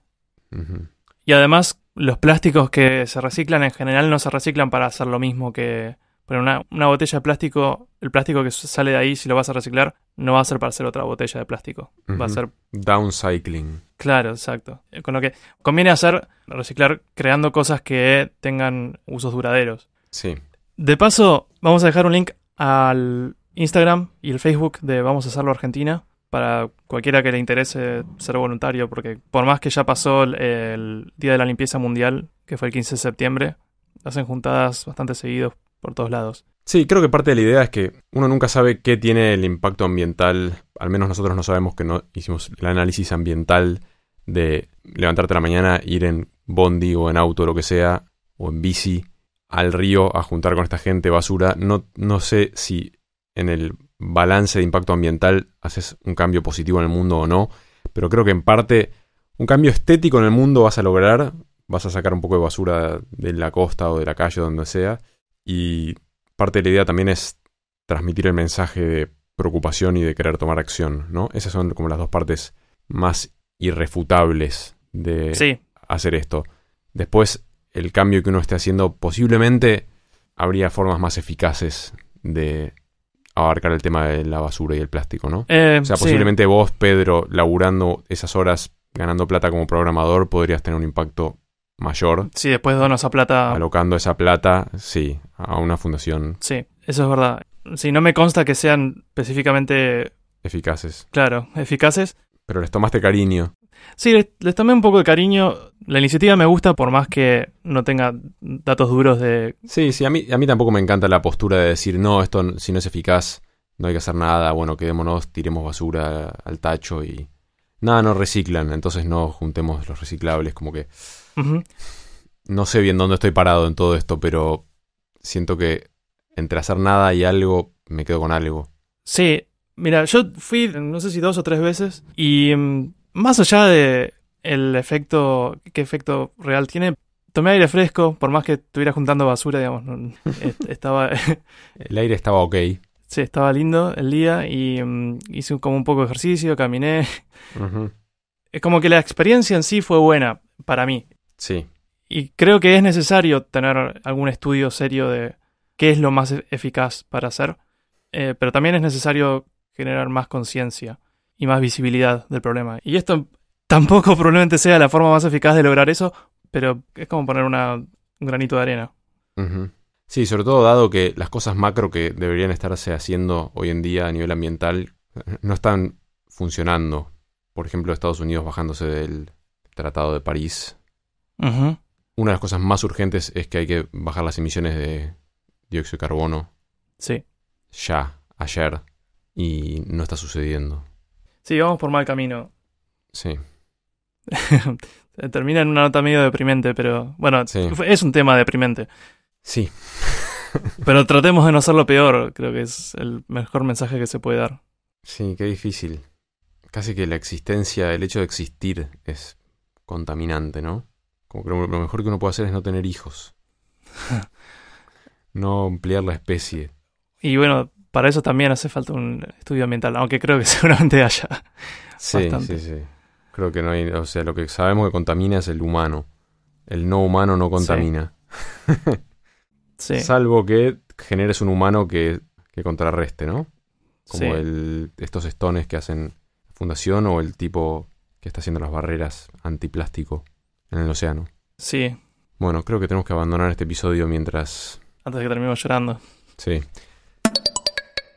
Y además, los plásticos que se reciclan en general no se reciclan para hacer lo mismo que. Pero una, botella de plástico, el plástico que sale de ahí, si lo vas a reciclar, no va a ser para hacer otra botella de plástico. Va a ser. Downcycling. Claro, exacto. Con lo que conviene hacer, reciclar creando cosas que tengan usos duraderos. Sí. De paso, vamos a dejar un link al Instagram y el Facebook de Vamos a hacerlo Argentina para cualquiera que le interese ser voluntario, porque por más que ya pasó el, Día de la Limpieza Mundial, que fue el 15 de septiembre, hacen juntadas bastante seguidos por todos lados. Sí, creo que parte de la idea es que uno nunca sabe qué tiene el impacto ambiental, al menos nosotros no sabemos que no hicimos el análisis ambiental de levantarte la mañana, ir en bondi o en auto, o lo que sea, o en bici al río a juntar con esta gente basura. No, no sé si en el balance de impacto ambiental haces un cambio positivo en el mundo o no, pero creo que en parte un cambio estético en el mundo vas a lograr, vas a sacar un poco de basura de la costa o de la calle, donde sea, y parte de la idea también es transmitir el mensaje de preocupación y de querer tomar acción, ¿no? Esas son como las dos partes más irrefutables de hacer esto. Después, el cambio que uno esté haciendo posiblemente habría formas más eficaces de abarcar el tema de la basura y el plástico, ¿no? Eh, o sea, posiblemente vos, Pedro, laburando esas horas, ganando plata como programador, podrías tener un impacto mayor. Sí, después dono esa plata. Alocando esa plata, sí, a una fundación. Sí, eso es verdad. Si sí, no me consta que sean específicamente... Eficaces. Claro, eficaces. Pero les tomaste cariño. Sí, les, tomé un poco de cariño. La iniciativa me gusta por más que no tenga datos duros de... Sí, sí, a mí, a mí tampoco me encanta la postura de decir, no, esto si no es eficaz, no hay que hacer nada, bueno, quedémonos, tiremos basura al tacho y... Nada, no reciclan, entonces no juntemos los reciclables, como que... No sé bien dónde estoy parado en todo esto, pero siento que entre hacer nada y algo, me quedo con algo. Sí, Mira, yo fui, no sé si dos o tres veces, y mm, más allá de el efecto, qué efecto real tiene, tomé aire fresco, por más que estuviera juntando basura, digamos, estaba... el aire estaba ok. Sí, estaba lindo el día y mm, hice como un poco de ejercicio, caminé. Es como que la experiencia en sí fue buena para mí. Sí. Y creo que es necesario tener algún estudio serio de qué es lo más e-, eficaz para hacer, eh, pero también es necesario generar más conciencia y más visibilidad del problema. Y esto tampoco probablemente sea la forma más eficaz de lograr eso, pero es como poner una, un granito de arena. Sí, sobre todo dado que las cosas macro que deberían estarse haciendo hoy en día a nivel ambiental eh, no están funcionando. Por ejemplo, Estados Unidos bajándose del Tratado de París. Una de las cosas más urgentes es que hay que bajar las emisiones de dióxido de carbono. Sí. Ya, ayer y no está sucediendo. Sí, vamos por mal camino. Sí. Termina en una nota medio deprimente, pero bueno, es un tema deprimente. Sí. pero tratemos de no hacerlo peor, creo que es el mejor mensaje que se puede dar. Sí, qué difícil. Casi que la existencia, el hecho de existir es contaminante, ¿no? Como que lo mejor que uno puede hacer es no tener hijos. no ampliar la especie. Y bueno, para eso también hace falta un estudio ambiental, aunque creo que seguramente haya. Sí, sí, sí. Creo que no hay, o sea, lo que sabemos que contamina es el humano. El no humano no contamina. Sí. Salvo que generes un humano que, contrarreste, ¿no? Como el, estos estones que hacen fundación o el tipo que está haciendo las barreras antiplástico en el océano. Sí. Bueno, creo que tenemos que abandonar este episodio mientras... Antes de que terminemos llorando. Sí.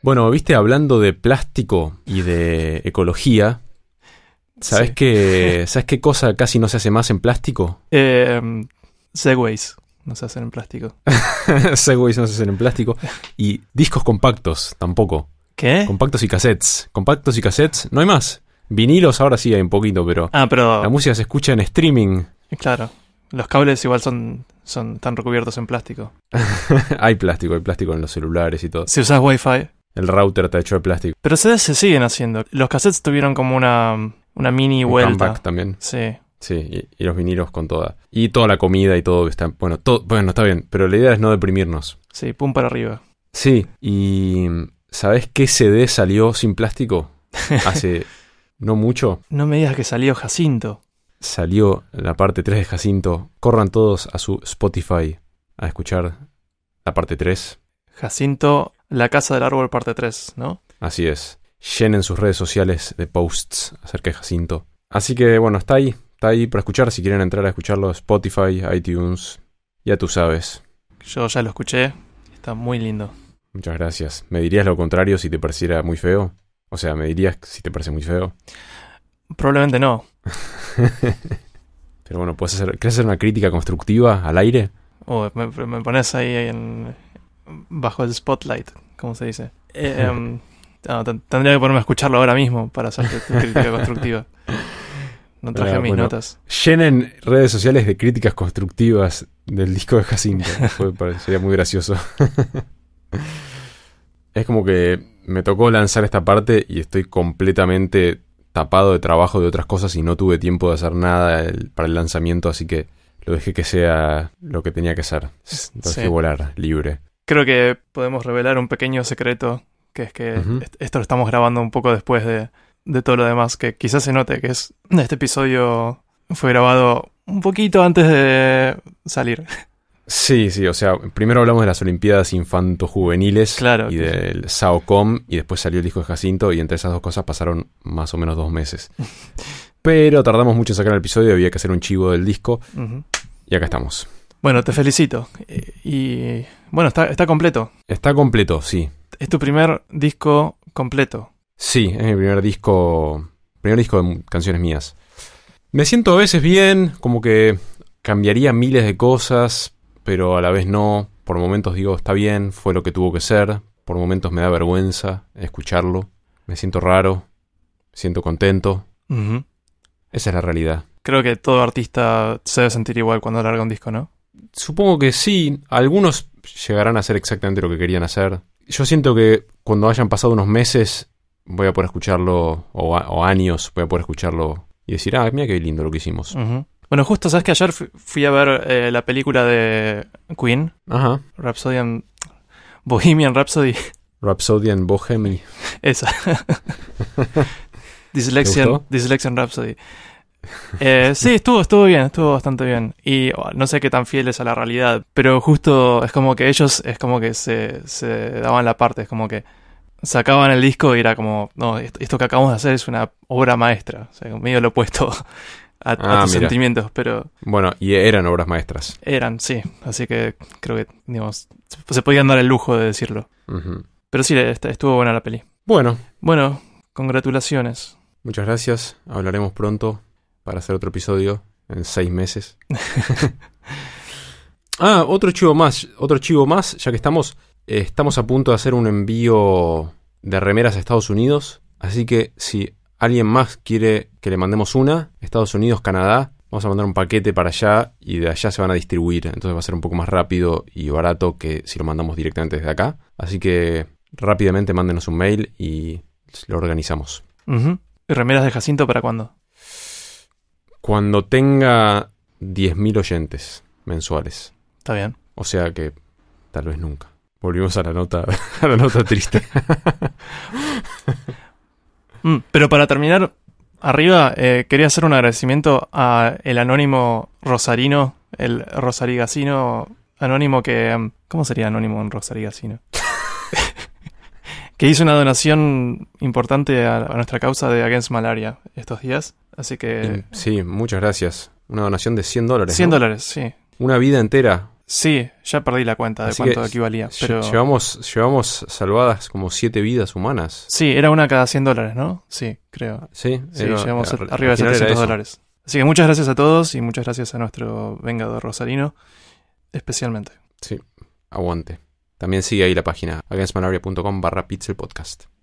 Bueno, viste, hablando de plástico y de ecología, ¿sabes, qué, ¿sabes qué cosa casi no se hace más en plástico? Eh, segways no se hacen en plástico. segways no se hacen en plástico. Y discos compactos tampoco. ¿Qué? Compactos y cassettes. Compactos y cassettes, no hay más. Vinilos ahora sí hay un poquito, pero, ah, pero... la música se escucha en streaming. Claro. Los cables igual son, son están recubiertos en plástico. hay plástico, hay plástico en los celulares y todo. Si usas wifi, el router está hecho de plástico. Pero CDs se siguen haciendo. Los cassettes tuvieron como una, una mini Un vuelta. también. Sí. Sí, y, los vinilos con toda. Y toda la comida y todo está. Bueno, todo, bueno, está bien, pero la idea es no deprimirnos. Sí, pum para arriba. Sí, y mm, ¿sabes qué CD salió sin plástico? Hace no mucho. No me digas que salió Jacinto. Salió la parte 3 de Jacinto. Corran todos a su Spotify a escuchar la parte 3. Jacinto la Casa del Árbol parte 3, ¿no? Así es. Llenen sus redes sociales de posts acerca de Jacinto. Así que bueno, está ahí. Está ahí para escuchar si quieren entrar a escucharlo. Spotify, iTunes. Ya tú sabes. Yo ya lo escuché. Está muy lindo. Muchas gracias. ¿Me dirías lo contrario si te pareciera muy feo? O sea, ¿me dirías si te parece muy feo? Probablemente no. Pero bueno, ¿puedes hacer, ¿quieres hacer una crítica constructiva al aire? Oh, me, pones ahí en, bajo el spotlight, como se dice. Eh, em, ah, tendría que ponerme a escucharlo ahora mismo para hacer crítica constructiva. No traje ah, mis notas. Llenen redes sociales de críticas constructivas del disco de Jacinto. sería muy gracioso. es como que me tocó lanzar esta parte y estoy completamente tapado de trabajo de otras cosas y no tuve tiempo de hacer nada para el lanzamiento, así que lo dejé que sea lo que tenía que ser. Lo dejé volar libre creo que podemos revelar un pequeño secreto, que es que esto lo estamos grabando un poco después de, todo lo demás, que quizás se note que es este episodio fue grabado un poquito antes de salir. Sí, sí, o sea, primero hablamos de las Olimpiadas Infanto-Juveniles y del SAOCOM y después salió el disco de Jacinto y entre esas dos cosas pasaron más o menos dos meses. Pero tardamos mucho en sacar el episodio, había que hacer un chivo del disco y acá estamos. Bueno, te felicito. Y bueno, está, completo. Está completo, sí. Es tu primer disco completo. Sí, es mi primer disco. Primer disco de canciones mías. Me siento a veces bien, como que cambiaría miles de cosas, pero a la vez no. Por momentos digo, está bien, fue lo que tuvo que ser. Por momentos me da vergüenza escucharlo. Me siento raro, siento contento. Esa es la realidad. Creo que todo artista se debe sentir igual cuando larga un disco, ¿no? Supongo que sí. Algunos llegarán a hacer exactamente lo que querían hacer. Yo siento que cuando hayan pasado unos meses voy a poder escucharlo, o, años voy a poder escucharlo y decir, ah, mira qué lindo lo que hicimos. Bueno, justo, ¿sabes que ayer fui a ver eh, la película de Queen? Ajá. Rhapsodian... Bohemian Rhapsody. Rhapsodian Bohemian Esa. Dyslexian, Rhapsody. Eh, sí, estuvo, estuvo bien, estuvo bastante bien. Y oh, no sé qué tan fieles a la realidad, pero justo es como que ellos es como que se, daban la parte, es como que sacaban el disco y era como, no, esto que acabamos de hacer es una obra maestra, o sea, medio lo opuesto a, ah, tus sentimientos, pero... Bueno, y eran obras maestras. Eran, sí, así que creo que, digamos, se podía dar el lujo de decirlo. Pero sí, estuvo buena la peli. Bueno. Bueno, congratulaciones. Muchas gracias, hablaremos pronto para hacer otro episodio en seis meses. ah, otro chivo más, otro chivo más, ya que estamos, eh, estamos a punto de hacer un envío de remeras a Estados Unidos, así que si alguien más quiere que le mandemos una, Estados Unidos, Canadá, vamos a mandar un paquete para allá y de allá se van a distribuir, entonces va a ser un poco más rápido y barato que si lo mandamos directamente desde acá, así que rápidamente mándenos un mail y lo organizamos. ¿Y ¿Remeras de Jacinto para cuándo? cuando tenga 10.000 oyentes mensuales. Está bien. O sea que tal vez nunca. Volvimos a la nota, a la nota triste. Mm, pero para terminar, arriba eh, quería hacer un agradecimiento a el anónimo rosarino, el rosarigacino anónimo que... Mm, ¿Cómo sería anónimo en rosarigacino? que hizo una donación importante a, nuestra causa de Against Malaria estos días. Así que. Sí, muchas gracias. Una donación de 100 dólares. 100 dólares, sí. Una vida entera. Sí, ya perdí la cuenta de cuánto equivalía. Pero... Llevamos, llevamos salvadas como 7 vidas humanas. Sí, era una cada 100 dólares, ¿no? Sí, creo. Sí, sí arriba de 700 dólares. Así que muchas gracias a todos y muchas gracias a nuestro vengador Rosalino especialmente. Sí, aguante. También sigue ahí la página, againstmalaria.com barra Podcast